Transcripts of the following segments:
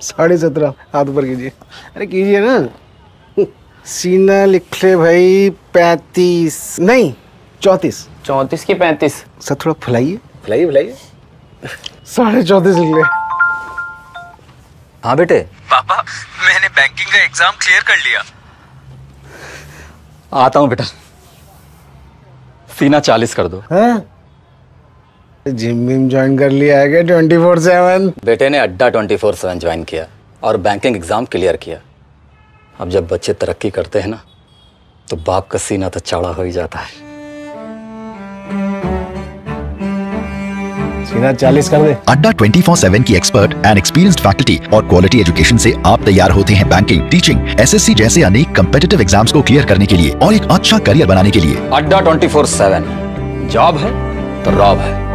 साढ़े सत्रह हाथ ऊपर कीजिए अरे कीजिए ना सीना लिख ले भाई पैंतीस नहीं चौंतीस चौंतीस की पैंतीस सर थोड़ा फुलाइए फुलाइए फुलाइए साढ़े चौंतीस लिख ले हाँ बेटे पापा मैंने बैंकिंग का एग्जाम क्लियर कर लिया आता हूँ बेटा सीना चालीस कर दो हैं हाँ? जिम विम ज्वाइन कर लिया है क्या ट्वेंटी फोर सेवन बेटे ने अड्डा ट्वेंटी फोर सेवन ज्वाइन किया और बैंकिंग एग्जाम क्लियर किया अब जब बच्चे तरक्की करते हैं ना तो बाप का सीना तो चौड़ा हो ही जाता है सीना 40 कर दे अड्डा 24/7 की एक्सपर्ट एंड एक्सपीरियंस्ड फैकल्टी और क्वालिटी एजुकेशन से आप तैयार होते हैं बैंकिंग टीचिंग एसएससी जैसे अनेक कम्पिटेटिव एग्जाम्स को क्लियर करने के लिए और एक अच्छा करियर बनाने के लिए अड्डा 24/7 जॉब है तो रॉब है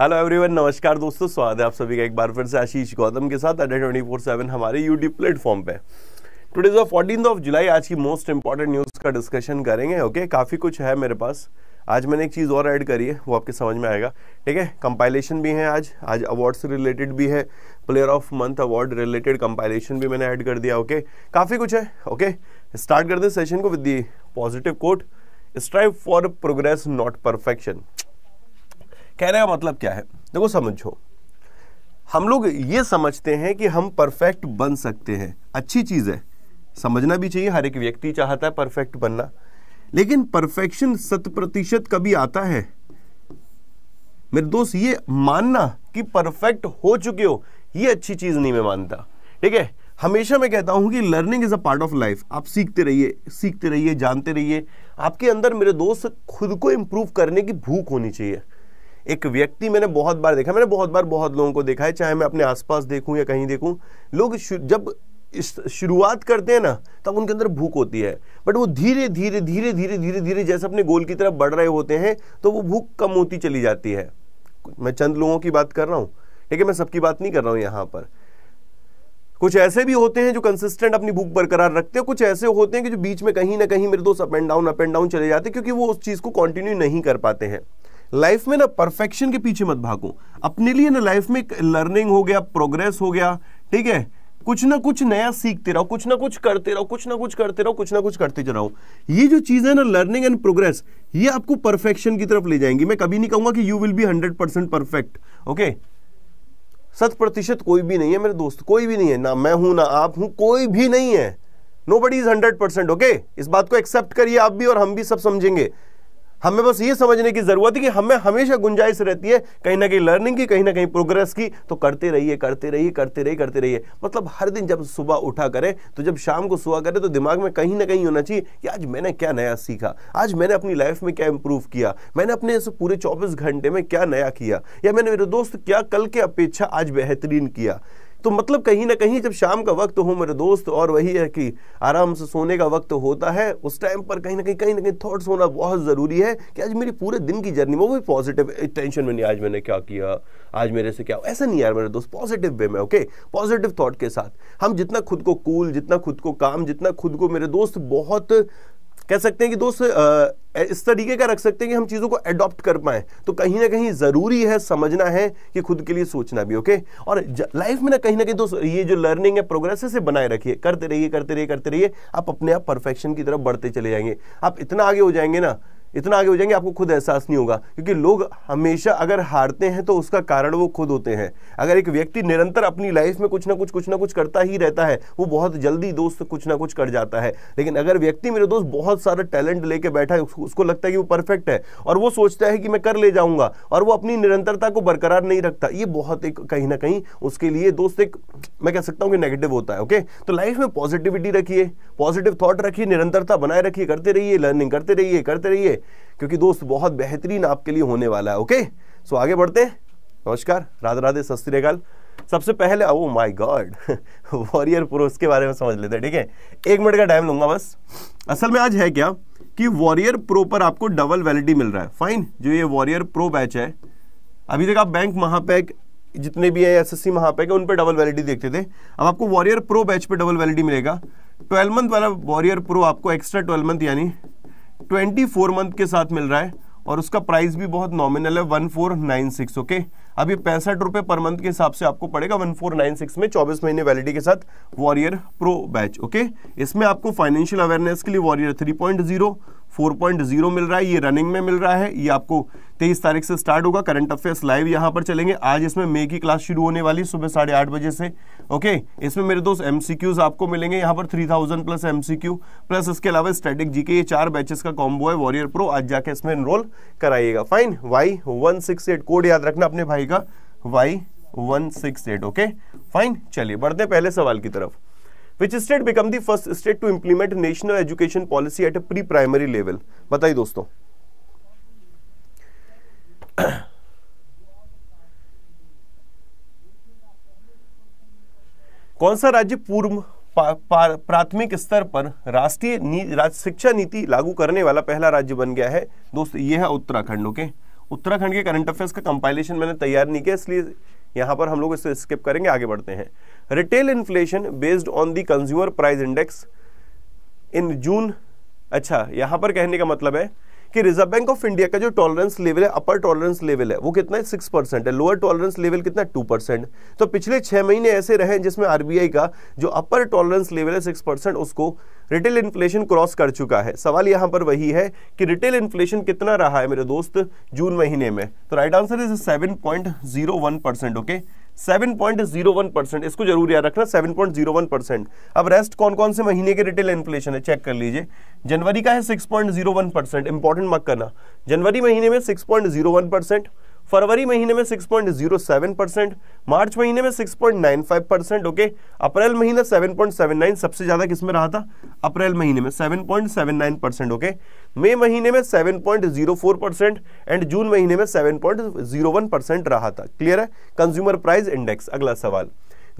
हेलो एवरीवन नमस्कार दोस्तों स्वागत है आप सभी का एक बार फिर से आशीष गौतम के साथ अड्डा ट्वेंटी फोर सेवन हमारे यूट्यूब प्लेटफॉर्म पे टुडे जो फोर्टीन ऑफ जुलाई आज की मोस्ट इंपॉर्टेंट न्यूज़ का डिस्कशन करेंगे ओके काफ़ी कुछ है मेरे पास आज मैंने एक चीज़ और ऐड करी है वो आपके समझ में आएगा ठीक है कंपाइलेशन भी है आज आज अवार्ड से रिलेटेड भी है player of month award related compilation भी मैंने ऐड कर दिया ओके काफ़ी कुछ है ओके स्टार्ट करते सेशन को with the positive quote strive for progress not perfection कहने का मतलब क्या है देखो समझो हम लोग ये समझते हैं कि हम परफेक्ट बन सकते हैं अच्छी चीज़ है समझना भी चाहिए हर एक व्यक्ति चाहता है परफेक्ट बनना लेकिन परफेक्शन शत प्रतिशत कभी आता है मेरे दोस्त ये मानना कि परफेक्ट हो चुके हो ये अच्छी चीज़ नहीं मैं मानता ठीक है हमेशा मैं कहता हूं कि learning is a part of life आप सीखते रहिए सीखते रहिए जानते रहिए आपके अंदर मेरे दोस्त खुद को इंप्रूव करने की भूख होनी चाहिए एक व्यक्ति मैंने बहुत बार देखा मैंने बहुत बार बहुत लोगों को देखा है चाहे मैं अपने आसपास देखूं या कहीं देखूं लोग जब शुरुआत करते हैं ना तब उनके अंदर भूख होती है बट वो धीरे धीरे धीरे धीरे धीरे धीरे जैसे अपने गोल की तरफ बढ़ रहे होते हैं तो वो भूख कम होती चली जाती है मैं चंद लोगों की बात कर रहा हूँ ठीक है मैं सबकी बात नहीं कर रहा हूँ यहाँ पर कुछ ऐसे भी होते हैं जो कंसिस्टेंट अपनी भूख बरकरार रखते हैं कुछ ऐसे होते हैं कि जो बीच में कहीं ना कहीं मेरे दोस्त up and down up and down चले जाते हैं क्योंकि वो उस चीज़ को कंटिन्यू नहीं कर पाते हैं लाइफ में ना परफेक्शन के पीछे मत भागो अपने लिए ना लाइफ में लर्निंग हो गया प्रोग्रेस हो गया ठीक है कुछ ना कुछ नया सीखते रहो कुछ ना कुछ करते रहो कुछ ना कुछ करते रहो कुछ ना कुछ करते रहो ये जो चीज़ है ना लर्निंग एंड प्रोग्रेस ये आपको परफेक्शन की तरफ ले जाएंगी मैं कभी नहीं कहूंगा कि you will be hundred percent perfect okay शत प्रतिशत कोई भी नहीं है मेरे दोस्त कोई भी नहीं है ना मैं हूं ना आप हूं कोई भी नहीं है nobody is hundred percent okay इस बात को एक्सेप्ट करिए आप भी और हम भी सब समझेंगे हमें बस ये समझने की ज़रूरत है कि हमें हमेशा गुंजाइश रहती है कहीं ना कहीं लर्निंग की कहीं ना कहीं प्रोग्रेस की तो करते रहिए करते रहिए करते रहिए करते रहिए मतलब हर दिन जब सुबह उठा करें तो जब शाम को सुबह करें तो दिमाग में कहीं ना कहीं होना चाहिए कि आज मैंने क्या नया सीखा आज मैंने अपनी लाइफ में क्या इंप्रूव किया मैंने अपने पूरे चौबीस घंटे में क्या नया किया या मैंने मेरे दोस्त क्या कल के अपेक्षा आज बेहतरीन किया तो मतलब कहीं ना कहीं जब शाम का वक्त हो मेरे दोस्त और वही है कि आराम से सोने का वक्त होता है उस टाइम पर कहीं ना कहीं कहीं ना कहीं थॉट्स होना बहुत ज़रूरी है कि आज मेरी पूरे दिन की जर्नी में वो भी पॉजिटिव टेंशन में नहीं आज मैंने क्या किया आज मेरे से क्या ऐसा नहीं यार मेरे दोस्त पॉजिटिव वे में ओके पॉजिटिव थाट के साथ हम जितना खुद को कूल जितना खुद को काम जितना खुद को मेरे दोस्त बहुत कह सकते हैं कि दोस्त इस तरीके का रख सकते हैं कि हम चीज़ों को एडॉप्ट कर पाए तो कहीं ना कहीं ज़रूरी है समझना है कि खुद के लिए सोचना भी ओके और लाइफ में ना कहीं ना कहीं दोस्त ये जो लर्निंग है प्रोग्रेस इसे बनाए रखिए करते रहिए करते रहिए करते रहिए आप अपने आप परफेक्शन की तरफ बढ़ते चले जाएंगे आप इतना आगे हो जाएंगे ना इतना आगे हो जाएंगे आपको खुद एहसास नहीं होगा क्योंकि लोग हमेशा अगर हारते हैं तो उसका कारण वो खुद होते हैं अगर एक व्यक्ति निरंतर अपनी लाइफ में कुछ ना कुछ कुछ ना कुछ करता ही रहता है वो बहुत जल्दी दोस्त कुछ ना कुछ कर जाता है लेकिन अगर व्यक्ति मेरे दोस्त बहुत सारा टैलेंट लेके बैठा है उसको लगता है कि वो परफेक्ट है और वो सोचता है कि मैं कर ले जाऊंगा और वो अपनी निरंतरता को बरकरार नहीं रखता ये बहुत एक कहीं ना कहीं उसके लिए दोस्त एक मैं कह सकता हूँ कि नेगेटिव होता है ओके तो लाइफ में पॉजिटिविटी रखिए पॉजिटिव थॉट रखिए निरंतरता बनाए रखिए करते रहिए लर्निंग करते रहिए करते रहिए क्योंकि दोस्त बहुत बेहतरीन आपके लिए होने वाला है ओके सो आगे बढ़ते हैं नमस्कार राधे राधे सत सबसे पहले ओ माय गॉड वॉरियर पुरुष के बारे में समझ लेते हैं ठीक है एक मिनट का टाइम लूंगा बस असल में आज है क्या कि वॉरियर प्रो पर आपको डबल वैलिडिटी मिल रहा है फाइन जो ये वॉरियर प्रो बैच है अभी तक आप बैंक महापैक जितने भी है एस एस सी महापैक है उन पर डबल वैलिडिटी देखते थे अब आपको वॉरियर प्रो बैच पर डबल वैलिडिटी मिलेगा ट्वेल्व मंथ वाला वॉरियर प्रो आपको एक्स्ट्रा ट्वेल्व मंथ यानी ट्वेंटी फोर मंथ के साथ मिल रहा है और उसका प्राइस भी बहुत नॉमिनल है one four nine six okay अब ये पैंसठ रुपए पर मंथ के हिसाब से आपको पड़ेगा वन फोर नाइन सिक्स में चौबीस महीने वैलिडी के साथ वॉरियर प्रो बैच ओके इसमें आपको फाइनेंशियल अवेयरनेस के लिए वॉरियर थ्री पॉइंट जीरो 4.0 मिल रहा है ये रनिंग में मिल रहा है ये आपको 23 तारीख से स्टार्ट होगा करंट अफेयर्स लाइव यहाँ पर चलेंगे आज इसमें मे की क्लास शुरू होने वाली सुबह साढ़े आठ बजे से ओके इसमें मेरे दोस्त एम आपको मिलेंगे यहाँ पर 3000 प्लस एम प्लस इसके अलावा स्टैटिक जीके ये चार बैचेस का कॉम्बो है वॉरियर प्रो आज जाके इसमें एनरोल कराइएगा फाइन वाई कोड याद रखना अपने भाई का वाई ओके फाइन चलिए बढ़ते पहले सवाल की तरफ which state become the first state to implement national education policy at a pre primary level बताइए दोस्तों कौन सा राज्य पूर्व प्राथमिक स्तर पर राष्ट्रीय नी, राज, शिक्षा नीति लागू करने वाला पहला राज्य बन गया है दोस्तों यह है उत्तराखंड ओके उत्तराखंड के करंट अफेयर्स का कंपाइलेशन मैंने तैयार नहीं किया इसलिए यहां पर हम लोग इसे स्किप करेंगे आगे बढ़ते हैं retail inflation based on the consumer price index in June अच्छा यहां पर कहने का मतलब है कि रिजर्व बैंक ऑफ इंडिया का जो टॉलरेंस लेवल है अपर टॉलरेंस लेवल है वो कितना है सिक्स परसेंट है लोअर टॉलरेंस लेवल कितना टू परसेंट तो पिछले छह महीने ऐसे रहे जिसमें आरबीआई का जो अपर टॉलरेंस लेवल है सिक्स परसेंट उसको रिटेल इन्फ्लेशन क्रॉस कर चुका है सवाल यहां पर वही है कि रिटेल इन्फ्लेशन कितना रहा है मेरे दोस्त जून महीने में तो right answer is seven point zero one percent okay 7.01 percent इसको जरूर याद रखना 7.01 परसेंट अब रेस्ट कौन कौन से महीने के रिटेल इन्फ्लेशन है चेक कर लीजिए जनवरी का है 6.01 परसेंट इंपॉर्टेंट मार्क करना जनवरी महीने में 6.01 परसेंट फरवरी महीने में 6.07 परसेंट मार्च महीने में 6.95 परसेंट ओके अप्रैल महीना 7.79 सबसे ज़्यादा किसमें रहा था अप्रैल महीने में 7.79 परसेंट ओके मई महीने में 7.04 परसेंट एंड जून महीने में 7.01 परसेंट रहा था क्लियर है कंज्यूमर प्राइस इंडेक्स अगला सवाल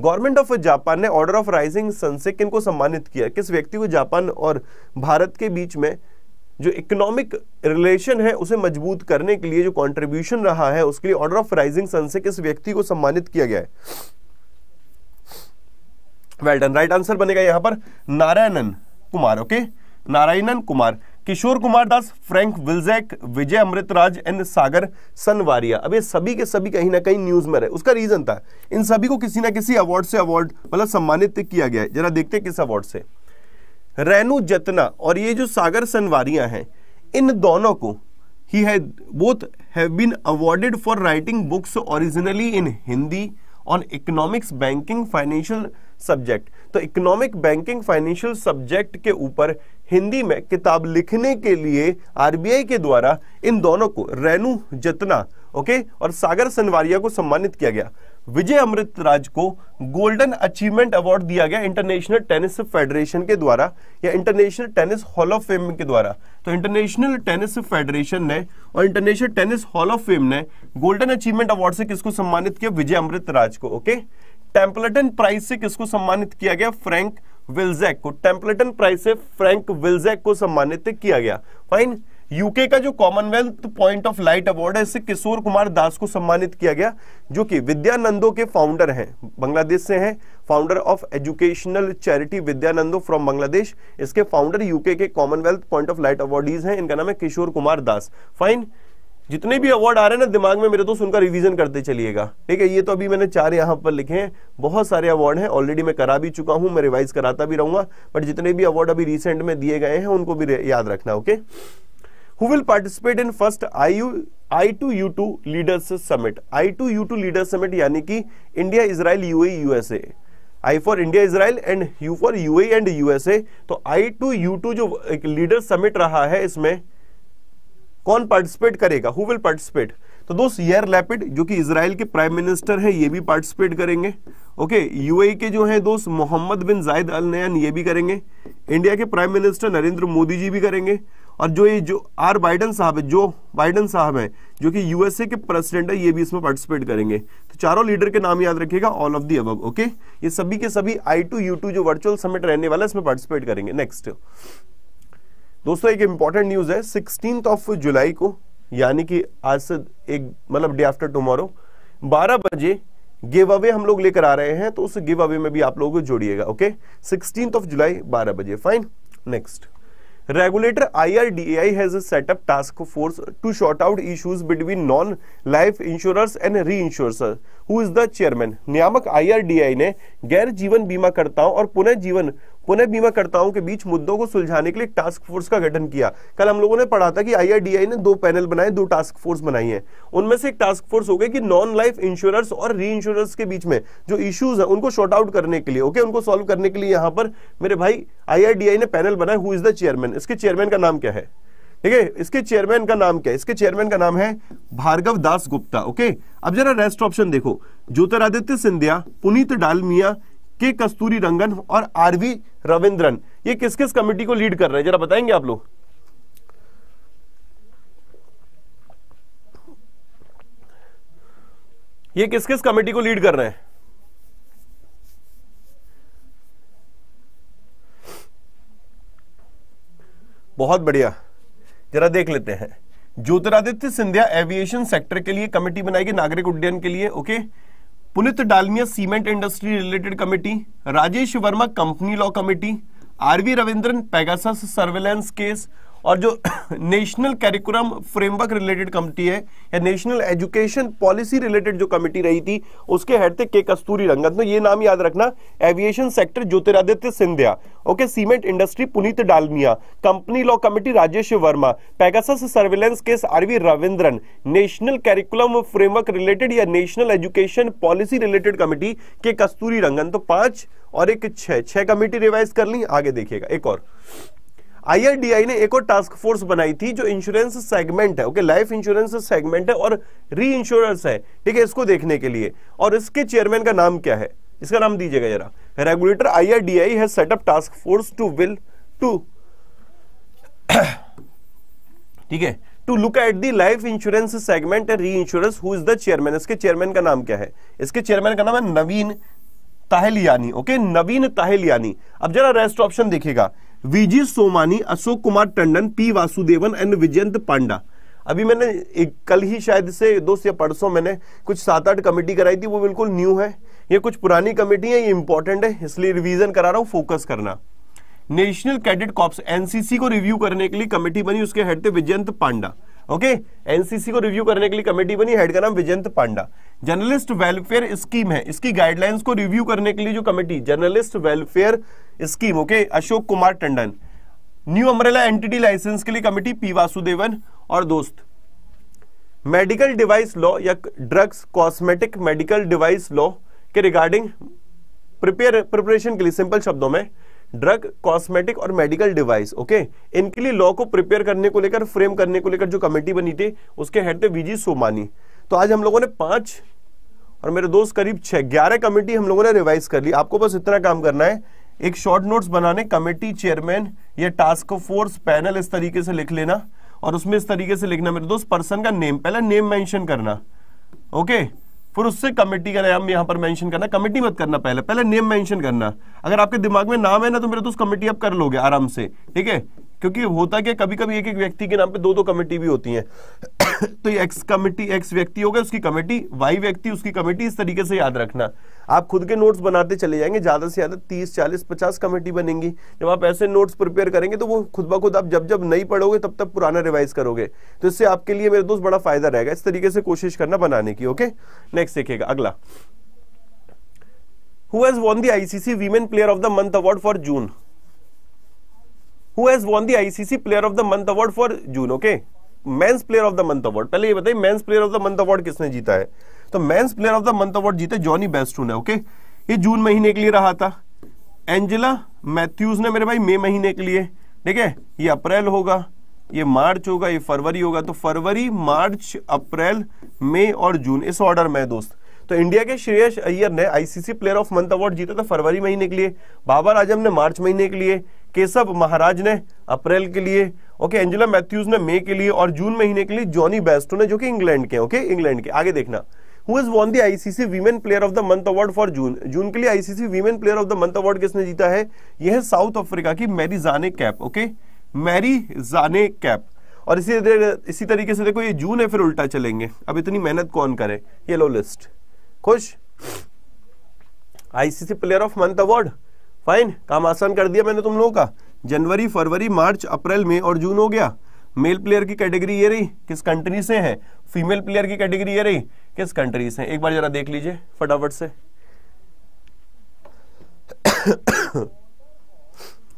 गवर्नमेंट ऑफ जापान ने ऑर्डर ऑफ राइजिंग सनसे किन सम्मानित किया किस व्यक्ति को जापान और भारत के बीच में जो इकोनॉमिक रिलेशन है उसे मजबूत करने के लिए जो कंट्रीब्यूशन रहा है उसके लिए ऑर्डर ऑफ राइजिंग सन से किस व्यक्ति को सम्मानित किया गया है वेल डन राइट आंसर बनेगा यहां पर Narayanan Kumar okay Narayanan Kumar Kishore Kumar Das Frank Wilczek Vijay Amritraj and Sagar Sanwariya अब ये सभी के सभी कहीं ना कहीं न्यूज में रहे उसका रीजन था इन सभी को किसी ना किसी अवार्ड से अवार्ड मतलब सम्मानित किया गया है जरा देखते हैं किस अवार्ड से रेनु जतना और ये जो सागर सनवारियां हैं इन दोनों को ही है both have been awarded for writing books originally in Hindi on economics banking financial subject तो इकोनॉमिक बैंकिंग फाइनेंशियल सब्जेक्ट के ऊपर हिंदी में किताब लिखने के लिए आरबीआई के द्वारा इन दोनों को रेनु जतना ओके और सागर सनवारिया को सम्मानित किया गया विजय अमृत राज को गोल्डन अचीवमेंट अवार्ड दिया गया इंटरनेशनल टेनिस फेडरेशन के द्वारा या international tennis hall of fame के द्वारा तो इंटरनेशनल टेनिस फेडरेशन ने और international tennis hall of fame ने गोल्डन अचीवमेंट अवार्ड से किसको सम्मानित किया विजय अमृत राज को ओके टेम्पलेटन प्राइज से किसको सम्मानित किया गया फ्रेंक विल्जैक को टेम्पलेटन प्राइज से फ्रेंक विल्जैक को सम्मानित किया गया फाइन यूके का जो commonwealth point of light award है इसे किशोर कुमार दास को सम्मानित किया गया जो कि विद्यानंदो के फाउंडर हैं बांग्लादेश से हैं founder of educational charity Vidyanondo from Bangladesh इसके फाउंडर यूके के commonwealth point of light awardees हैं इनका नाम है किशोर कुमार दास फाइन जितने भी अवार्ड आ रहे हैं ना दिमाग में मेरे दोस्त उनका रिवीजन करते चलिएगा ठीक है ये तो अभी मैंने चार यहाँ पर लिखे हैं बहुत सारे अवार्ड हैं ऑलरेडी मैं करा भी चुका हूँ मैं रिवाइज कराता भी रहूंगा बट जितने भी अवार्ड अभी रिसेंट में दिए गए हैं उनको भी याद रखना okay okay? who will participate in first IU I two U two leaders summit I two U two leaders summit यानी कि India Israel UAE USA I for India Israel and U for UAE and USA तो I two U two जो एक leader summit रहा है इसमें कौन participate करेगा हु विल पार्टिसिपेट तो दोस्त यर लैपिड जो कि इसराइल के प्राइम मिनिस्टर हैं ये भी पार्टिसिपेट करेंगे ओके यूए के जो हैं दोस्त मोहम्मद बिन जायद अल नयन ये भी करेंगे इंडिया के प्राइम मिनिस्टर नरेंद्र मोदी जी भी करेंगे और जो ये जो आर बाइडन साहब है जो बाइडन साहब है जो कि यूएसए के प्रेसिडेंट है ये भी इसमें पार्टिसिपेट करेंगे तो चारों लीडर के नाम याद रखिएगा all of the above okay ये सभी के सभी आई टू यू टू जो वर्चुअल समिट रहने वाला है इसमें पार्टिसिपेट करेंगे नेक्स्ट दोस्तों एक इंपॉर्टेंट न्यूज है सिक्सटीन ऑफ जुलाई को यानी कि आज से एक मतलब डे आफ्टर टुमारो बारह बजे गिव अवे हम लोग लेकर आ रहे हैं तो उस गिव अवे में भी आप लोगों को जोड़िएगा ओके सिक्सटीन ऑफ जुलाई बारह बजे fine next regulator IRDAI has set up task force to sort out issues between non life insurers and reinsurers who is the chairman नियामक IRDAI ने गैर जीवन बीमाकर्ताओं और पुनः जीवन पुनः बीमाकर्ताओं के बीच मुद्दों को सुलझाने के लिए टास्क फोर्स का गठन किया कल हम लोगों ने पढ़ा था कि आईआरडीआई ने दो पैनल बनाए दो टास्क फोर्स बनाई है उनमें से एक टास्क फोर्स हो गई कि नॉन लाइफ इंश्योरेंस और री इंश्योरेंस के बीच में जो इश्यूज है उनको शॉर्ट आउट करने के लिए ओके उनको सॉल्व करने के लिए यहां पर मेरे भाई आई ने पैनल बनाए हु इज द चेयरमैन इसके चेयरमैन का नाम क्या है ठीक है इसके चेयरमैन का नाम क्या है इसके चेयरमैन का नाम है भार्गव दास गुप्ता ओके अब जरा रेस्ट ऑप्शन देखो ज्योतिरादित्य सिंधिया पुनीत डालमिया के कस्तूरी रंगन और आरवी रविंद्रन ये किस किस कमेटी को लीड कर रहे हैं जरा बताएंगे आप लोग ये किस किस कमेटी को लीड कर रहे हैं बहुत बढ़िया जरा देख लेते हैं ज्योतिरादित्य सिंधिया एविएशन सेक्टर के लिए कमेटी बनाएगी नागरिक उड्डयन के लिए okay okay? Punit Dalmia cement industry related committee Rajesh Verma company law committee RV Raveendran Pegasus surveillance case और जो national curriculum framework related committee है या नेशनल एजुकेशन पॉलिसी रिलेटेड जो कमिटी रही थी उसके हेड थे के कस्तूरी रंगत तो ये नाम याद रखना aviation sector Jyotiraditya Scindia okay cement industry Puneet Dalmia company law committee Rajesh Verma Pegasus surveillance case RV Raveendran national curriculum framework related या national education policy related committee के कस्तूरी रंगन तो पांच और एक छह छह कमेटी रिवाइज कर ली आगे देखिएगा एक और आईआरडीआई ने एक और टास्क फोर्स बनाई थी जो इंश्योरेंस सेगमेंट है ओके लाइफ इंश्योरेंस सेगमेंट है और री इंश्योरेंस है ठीक है इसको देखने के लिए और इसके चेयरमैन का नाम क्या है इसका नाम दीजिएगा जरा regulator IRDAI has set up task force to will to ठीक है to look at the life insurance segment reinsurance who is the chairman इसके चेयरमैन का नाम क्या है इसके चेयरमैन का नाम है नवीन ताहलियानी ओके नवीन ताहलियानी अब जरा रेस्ट ऑप्शन देखिएगा VG Somani Ashok Kumar Tandon P Vasudevan and Vijayant Panda अभी मैंने एक कल ही शायद से दोस्त या परसों मैंने कुछ सात आठ कमेटी कराई थी वो बिल्कुल न्यू है ये कुछ पुरानी कमेटी है ये इंपॉर्टेंट है इसलिए रिवीजन करा रहा हूँ फोकस करना नेशनल कैडेट कॉप्स एनसीसी को रिव्यू करने के लिए कमेटी बनी उसके हेड थे विजयंत पांडा ओके एनसीसी को रिव्यू करने के लिए कमेटी बनी हेड का नाम Vijayant Panda journalist welfare scheme है इसकी गाइडलाइंस को रिव्यू करने के लिए जो committee journalist welfare scheme okay Ashok Kumar Tandon new umbrella entity licence के लिए कमेटी पी वासुदेवन और दोस्त मेडिकल डिवाइस लॉ या drugs cosmetic medical device law के रिगार्डिंग प्रिपेयर प्रिपरेशन के लिए सिंपल शब्दों में ड्रग कॉस्मेटिक और मेडिकल डिवाइस ओके इनके लिए लॉ को प्रिपेयर करने को लेकर फ्रेम करने को लेकर जो कमेटी बनी थी उसके हेड थे वीजी सोमानी तो आज हम लोगों ने पांच और मेरे दोस्त करीब छह ग्यारह कमेटी हम लोगों ने रिवाइज कर ली आपको बस इतना काम करना है एक शॉर्ट नोट्स बनाने कमेटी चेयरमैन या टास्क फोर्स पैनल इस तरीके से लिख लेना और उसमें इस तरीके से लिखना मेरे दोस्त पर्सन का नेम पहले नेम मेंशन करना ओके फिर उससे कमेटी का नाम यहां पर मेंशन करना कमेटी मत करना पहले पहले नेम मेंशन करना अगर आपके दिमाग में नाम है ना तो मेरे दोस्त कमेटी आप कर लोगे आराम से ठीक है क्योंकि होता क्या कभी कभी एक एक व्यक्ति के नाम पे दो दो कमेटी भी होती हैं तो ये एक्स कमेटी एक्स व्यक्ति हो गया उसकी कमेटी वाई व्यक्ति उसकी कमेटी इस तरीके से याद रखना आप खुद के नोट्स बनाते चले जाएंगे ज़्यादा से ज़्यादा तीस चालीस पचास कमेटी बनेंगी जब आप ऐसे नोट्स प्रिपेयर करेंगे तो वो खुद ब खुद आप जब जब नहीं पढ़ोगे तब तक पुराना रिवाइज करोगे तो इससे आपके लिए मेरे दोस्त बड़ा फायदा रहेगा इस तरीके से कोशिश करना बनाने की ओके नेक्स्ट देखिएगा अगला who has won the ICC women player of the month award for June Who has won the ICC Player of the Month award for June? Okay, Men's Player of the Month पहले ये बताइए men's player of the month award किसने जीता है? तो men's player of the month award जीते Jonny Bairstow है okay ये जून महीने के लिए रहा था एंजेला मैथ्यूज ने मेरे भाई मई महीने के लिए ठीक है ये अप्रैल होगा ये मार्च होगा ये फरवरी होगा तो फरवरी मार्च अप्रैल मई और जून इस ऑर्डर में दोस्त तो इंडिया के श्रेयस अय्यर ने ICC player of month award जीता था फरवरी महीने के लिए बाबर आजम ने मार्च महीने के लिए केशव महाराज ने अप्रैल के लिए ओके एंजेला मैथ्यूज ने मई के लिए और जून महीने के लिए जॉनी बेस्टो ने जो कि इंग्लैंड के ओके इंग्लैंड के आगे देखना who has won the ICC women player of the month award for June जून के लिए ICC women player of the month award किसने जीता है यह है साउथ अफ्रीका की Marizanne Kapp okay Marizanne Kapp और इसी इसी तरीके से देखो ये जून है फिर उल्टा चलेंगे अब इतनी मेहनत कौन करे ये लो लिस्ट खुश ICC player of month award fine काम आसान कर दिया मैंने तुम लोगों का जनवरी फरवरी मार्च अप्रैल में और जून हो गया मेल प्लेयर की कैटेगरी ये रही किस कंट्री से है फीमेल प्लेयर की कैटेगरी ये रही किस कंट्री से एक बार जरा देख लीजिए फटाफट से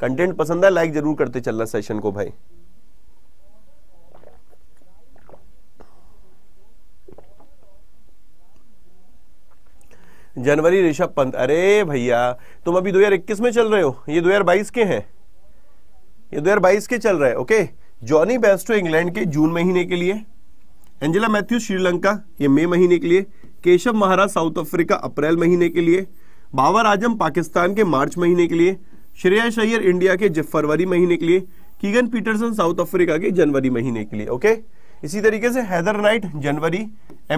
कंटेंट पसंद है लाइक जरूर करते चलना सेशन को भाई जनवरी ऋषभ पंत अरे भैया तुम अभी 2021 में चल रहे हो ये 2022 के हैं ये 2022 के चल रहे हैं ओके जॉनी बेस्टो इंग्लैंड के जून महीने के लिए एंजेला मैथ्यू श्रीलंका ये मई महीने के लिए केशव महाराज साउथ अफ्रीका अप्रैल महीने के लिए बाबर आजम पाकिस्तान के मार्च महीने के लिए श्रेया शैयर इंडिया के फरवरी महीने के लिए कीगन पीटरसन साउथ अफ्रीका के जनवरी महीने के लिए ओके इसी तरीके से हैदर नाइट जनवरी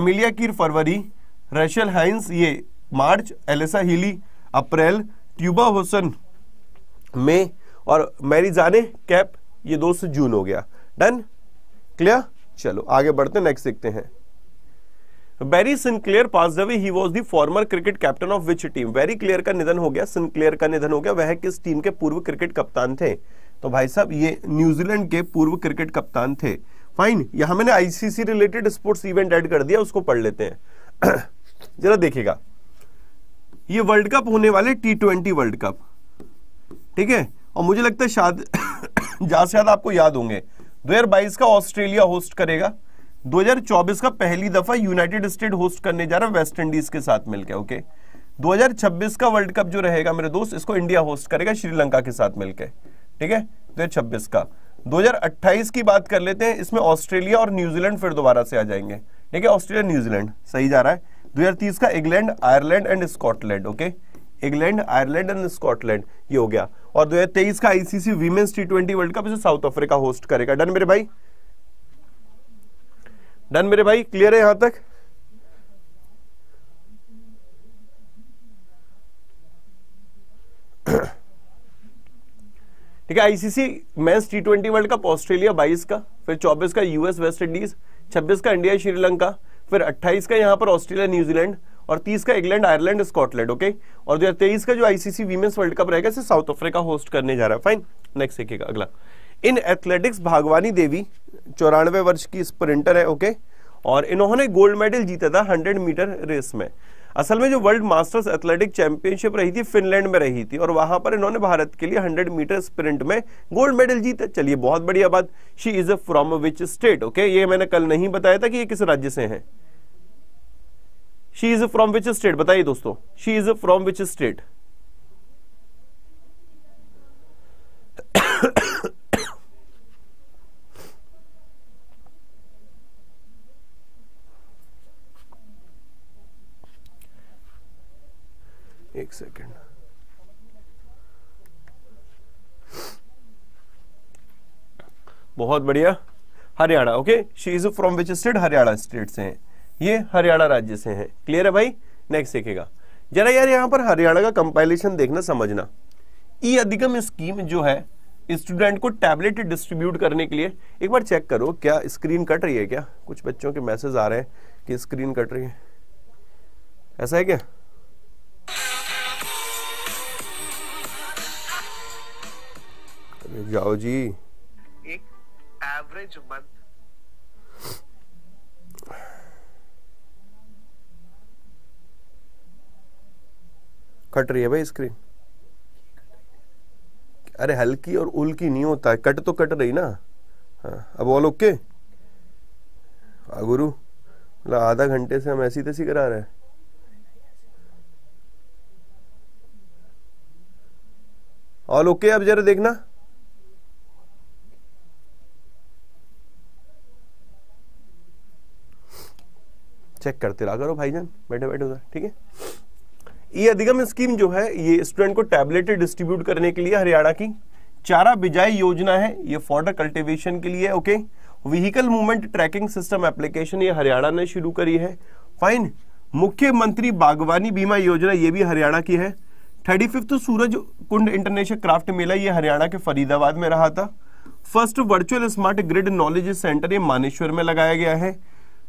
एमिलिया कीर फरवरी रेशल हाइंस ये मार्च एलेसा हिली अप्रैल ट्यूबा होसन मई और मैरीजाने कैप ये दोस्त जून हो गया डन क्लियर चलो आगे बढ़ते नेक्स्ट देखते हैं Barry Sinclair pass away he was the former cricket captain of which team Barry Sinclair का निधन हो गया सिंक्लेयर का निधन हो गया वह किस टीम के पूर्व क्रिकेट कप्तान थे तो भाई साहब ये न्यूजीलैंड के पूर्व क्रिकेट कप्तान थे फाइन यहां मैंने ICC related sports event add कर दिया उसको पढ़ लेते हैं जरा देखिएगा ये वर्ल्ड कप होने वाले टी ट्वेंटी वर्ल्ड कप ठीक है और मुझे लगता है शायद ज्यादा से ज्यादा आपको याद होंगे 2022 का ऑस्ट्रेलिया होस्ट करेगा 2024 का पहली दफा यूनाइटेड स्टेट होस्ट करने जा रहा है वेस्ट इंडीज के साथ मिलकर ओके 2026 का वर्ल्ड कप जो रहेगा मेरे दोस्त इसको इंडिया होस्ट करेगा श्रीलंका के साथ मिलकर ठीक है दो का 2028 की बात कर लेते हैं इसमें ऑस्ट्रेलिया और न्यूजीलैंड फिर दोबारा से आ जाएंगे ठीक है ऑस्ट्रेलिया न्यूजीलैंड सही जा रहा है 2030 का England Ireland and Scotland okay England Ireland and Scotland ये हो गया और 2023 का ICC women's T twenty world cup इसे साउथ अफ्रीका होस्ट करेगा डन मेरे भाई डन मेरे भाई क्लियर है यहां तक ठीक है ICC men's T twenty world cup Australia 22 का फिर 24 का यूएस वेस्ट इंडीज 26 का इंडिया श्रीलंका फिर 28 का यहां पर ऑस्ट्रेलिया न्यूजीलैंड और तीस का इंग्लैंड आयरलैंड स्कॉटलैंड ओके और दो का जो आईसीसी वीमेंस वर्ल्ड कप रहेगा इसे साउथ अफ्रीका होस्ट करने जा रहा है फाइन नेक्स्ट देखिएगा अगला इन एथलेटिक्स भागवानी देवी चौरानवे वर्ष की स्प्रिंटर है ओके और इन्होंने गोल्ड मेडल जीता था हंड्रेड मीटर रेस में असल में जो वर्ल्ड मास्टर्स एथलेटिक चैंपियनशिप रही थी फिनलैंड में रही थी और वहां पर इन्होंने भारत के लिए 100 मीटर स्प्रिंट में गोल्ड मेडल जीता चलिए बहुत बढ़िया बात she is from which state okay ये मैंने कल नहीं बताया था कि ये किस राज्य से हैं she is from which state बताइए दोस्तों she is from which state एक सेकेंड बहुत बढ़िया Haryana okay she is from which state Haryana state से हैं ये हरियाणा राज्य से है क्लियर है भाई नेक्स्ट देखेगा जरा यार यहां पर हरियाणा का कंपाइलेशन देखना समझना ई अधिगम स्कीम जो है स्टूडेंट को टैबलेट डिस्ट्रीब्यूट करने के लिए एक बार चेक करो क्या स्क्रीन कट रही है क्या कुछ बच्चों के मैसेज आ रहे हैं कि स्क्रीन कट रही है ऐसा है क्या जाओ जी एक एवरेज मंथ कट रही है भाई स्क्रीन अरे हल्की और उल्की नहीं होता है कट तो कट रही ना हाँ अब ऑल ओके गुरु मतलब आधा घंटे से हम ऐसी तैसी करा रहे हैं ऑल ओके अब जरा देखना चेक करते रहा करो भाईजान बैठे बैठे उधर ठीक है ये अधिगम स्कीम जो है ये स्टूडेंट को टैबलेट डिस्ट्रीब्यूट करने के लिए हरियाणा की चारा बिजाई योजना है ये फॉर्डर कल्टिवेशन के लिए okay vehicle movement tracking system application ये हरियाणा ने शुरू करी है फाइन मुख्यमंत्री बागवानी बीमा योजना ये भी हरियाणा की है thirty fifth Suraj Kund international craft Mela ये हरियाणा के फरीदाबाद में रहा था first virtual smart grid knowledge centre ये मानेश्वर में लगाया गया है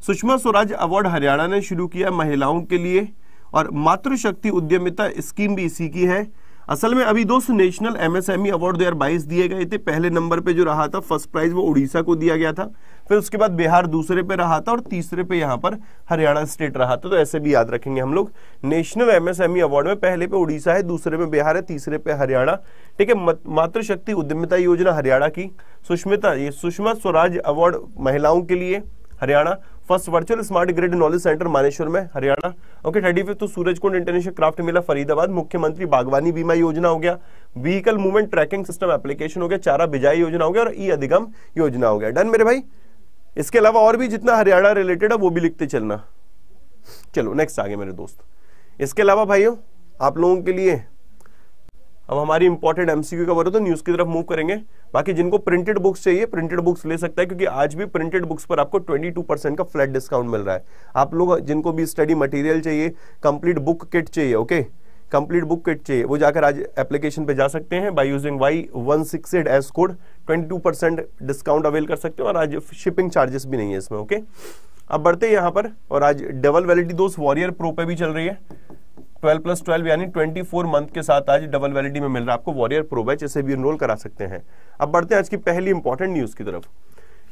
सुषमा स्वराज अवार्ड हरियाणा ने शुरू किया महिलाओं के लिए और मातृशक्ति उद्यमिता स्कीम भी इसी की है असल में अभी दोस्त नेशनल एमएसएमई अवार्ड 2022 दिए गए थे पहले नंबर पे जो रहा था फर्स्ट प्राइज वो उड़ीसा को दिया गया था फिर उसके बाद बिहार दूसरे पे रहा था और तीसरे पे यहाँ पर हरियाणा स्टेट रहा था तो ऐसे भी याद रखेंगे हम लोग नेशनल एमएसएमई अवार्ड e में पहले पे उड़ीसा है दूसरे पे बिहार है तीसरे पे हरियाणा ठीक है मातृशक्ति उद्यमिता योजना हरियाणा की सुष्मिता ये सुषमा स्वराज अवार्ड महिलाओं के लिए Haryana first virtual smart grid knowledge centre Manesar में हरियाणा ओके थर्टी फिफ्थ तो सूरज कुंड इंटरनेशनल क्राफ्ट मेला फरीदाबाद मुख्यमंत्री बागवानी बीमा योजना हो गया vehicle movement tracking system application हो गया चारा बिजाई योजना हो गया और ई अधिगम योजना हो गया डन मेरे भाई इसके अलावा और भी जितना हरियाणा रिलेटेड है वो भी लिखते चलना चलो नेक्स्ट आगे मेरे दोस्त इसके अलावा भाइयों आप लोगों के लिए अब हमारी इंपॉर्टेंट एमसीक्यू का बोलो तो न्यूज की तरफ मूव करेंगे बाकी जिनको प्रिंटेड बुक्स चाहिए प्रिंटेड बुक्स ले सकता है क्योंकि आज भी प्रिंटेड बुक्स पर आपको 22 का फ्लैट डिस्काउंट मिल रहा है आप लोग जिनको भी स्टडी मटेरियल चाहिए कंप्लीट बुक किट चाहिए ओके कंप्लीट बुक किट चाहिए वो जाकर आज एप्लीकेशन पे जा सकते हैं by using Y one six eight S code twenty two percent discount avail कर सकते हो और आज शिपिंग चार्जेस भी नहीं है इसमें ओके अब बढ़ते हैं यहाँ पर और आज डबल वैलिटी दोस्त वॉरियर प्रो पे भी चल रही है 12 प्लस ट्वेल्व यानी 24 मंथ के साथ आज डबल वैलिडी में मिल रहा है आपको वॉरियर प्रो बैच इसे भी इनरोल करा सकते हैं अब बढ़ते हैं आज की पहली इंपॉर्टेंट न्यूज की तरफ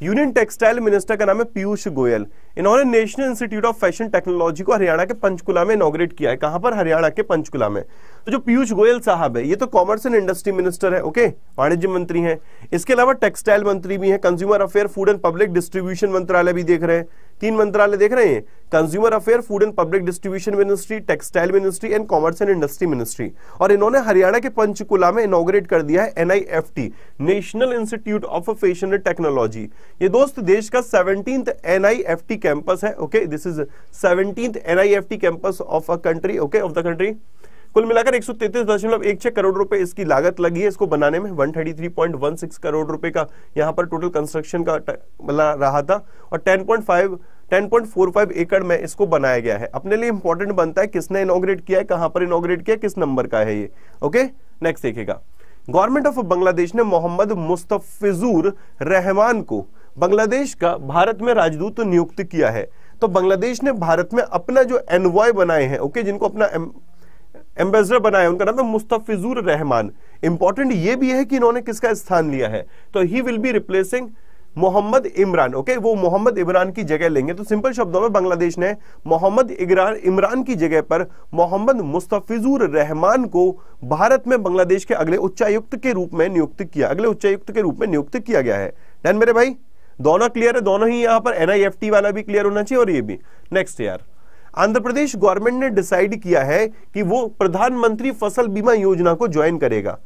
यूनियन टेक्सटाइल मिनिस्टर का नाम है पीयूष गोयल इन्होंने national institute of fashion technology को हरियाणा के पंचकुला में इनोग्रेट किया है कहां पर हरियाणा के पंचकुला में तो जो पीयूष गोयल साहब है ये तो कॉमर्स एंड इंडस्ट्री मिनिस्टर है ओके वाणिज्य मंत्री हैं इसके अलावा टेक्सटाइल मंत्री भी हैं consumer affair food and public distribution मंत्रालय भी देख रहे हैं तीन मंत्रालय देख रहे हैं consumer affair food and public distribution ministry textile ministry and commerce and industry ministry और इन्होंने हरियाणा के पंचकुला में इनोग्रेट कर दिया है NIFT national institute of fashion and technology ये दोस्त देश का सेवनटीन एनआईएफटी कैंपस है okay this is seventeen NIFT campus of a country okay of the country कुल मिलाकर एक दशमलव एक छह करोड़ रुपए इसकी लागत लगी है इसको बनाने में one thirty three point one six crore रुपए का यहाँ पर टोटल कंस्ट्रक्शन का बना मतलब रहा था और टेन पॉइंट फाइव 10.45 एकड़ में इसको बनाया गया है अपने लिए इंपॉर्टेंट बनता है किसने इनोग्रेट किया है कहां पर इनोग्रेट किया किस नंबर का है ये ओके नेक्स्ट देखिएगा गवर्नमेंट ऑफ बांग्लादेश ने मोहम्मद मुस्तफिजूर रहमान को बांग्लादेश का भारत में राजदूत नियुक्त किया है तो बांग्लादेश ने भारत में अपना जो एनवॉय बनाए हैं ओके जिनको अपना एम्बेसडर बनाए उनका नाम है मुस्तफिजुर रहमान इंपॉर्टेंट ये भी है कि इन्होंने किसका स्थान लिया है तो he will be replacing Mohammad Imran okay वो मोहम्मद इमरान की जगह लेंगे तो सिंपल शब्दों में बांग्लादेश ने मोहम्मद इमरान की जगह पर मोहम्मद मुस्तफिजुर रहमान को भारत में बांग्लादेश के अगले उच्चायुक्त के रूप में नियुक्त किया अगले उच्चायुक्त के रूप में नियुक्त किया गया है डन मेरे भाई दोनों क्लियर है दोनों ही यहां पर एनआईएफटी वाला भी क्लियर होना चाहिए और ये भी नेक्स्ट यार आंध्र प्रदेश गवर्नमेंट ने डिसाइड किया है कि वो प्रधानमंत्री फसल बीमा योजना को ज्वाइन करेगा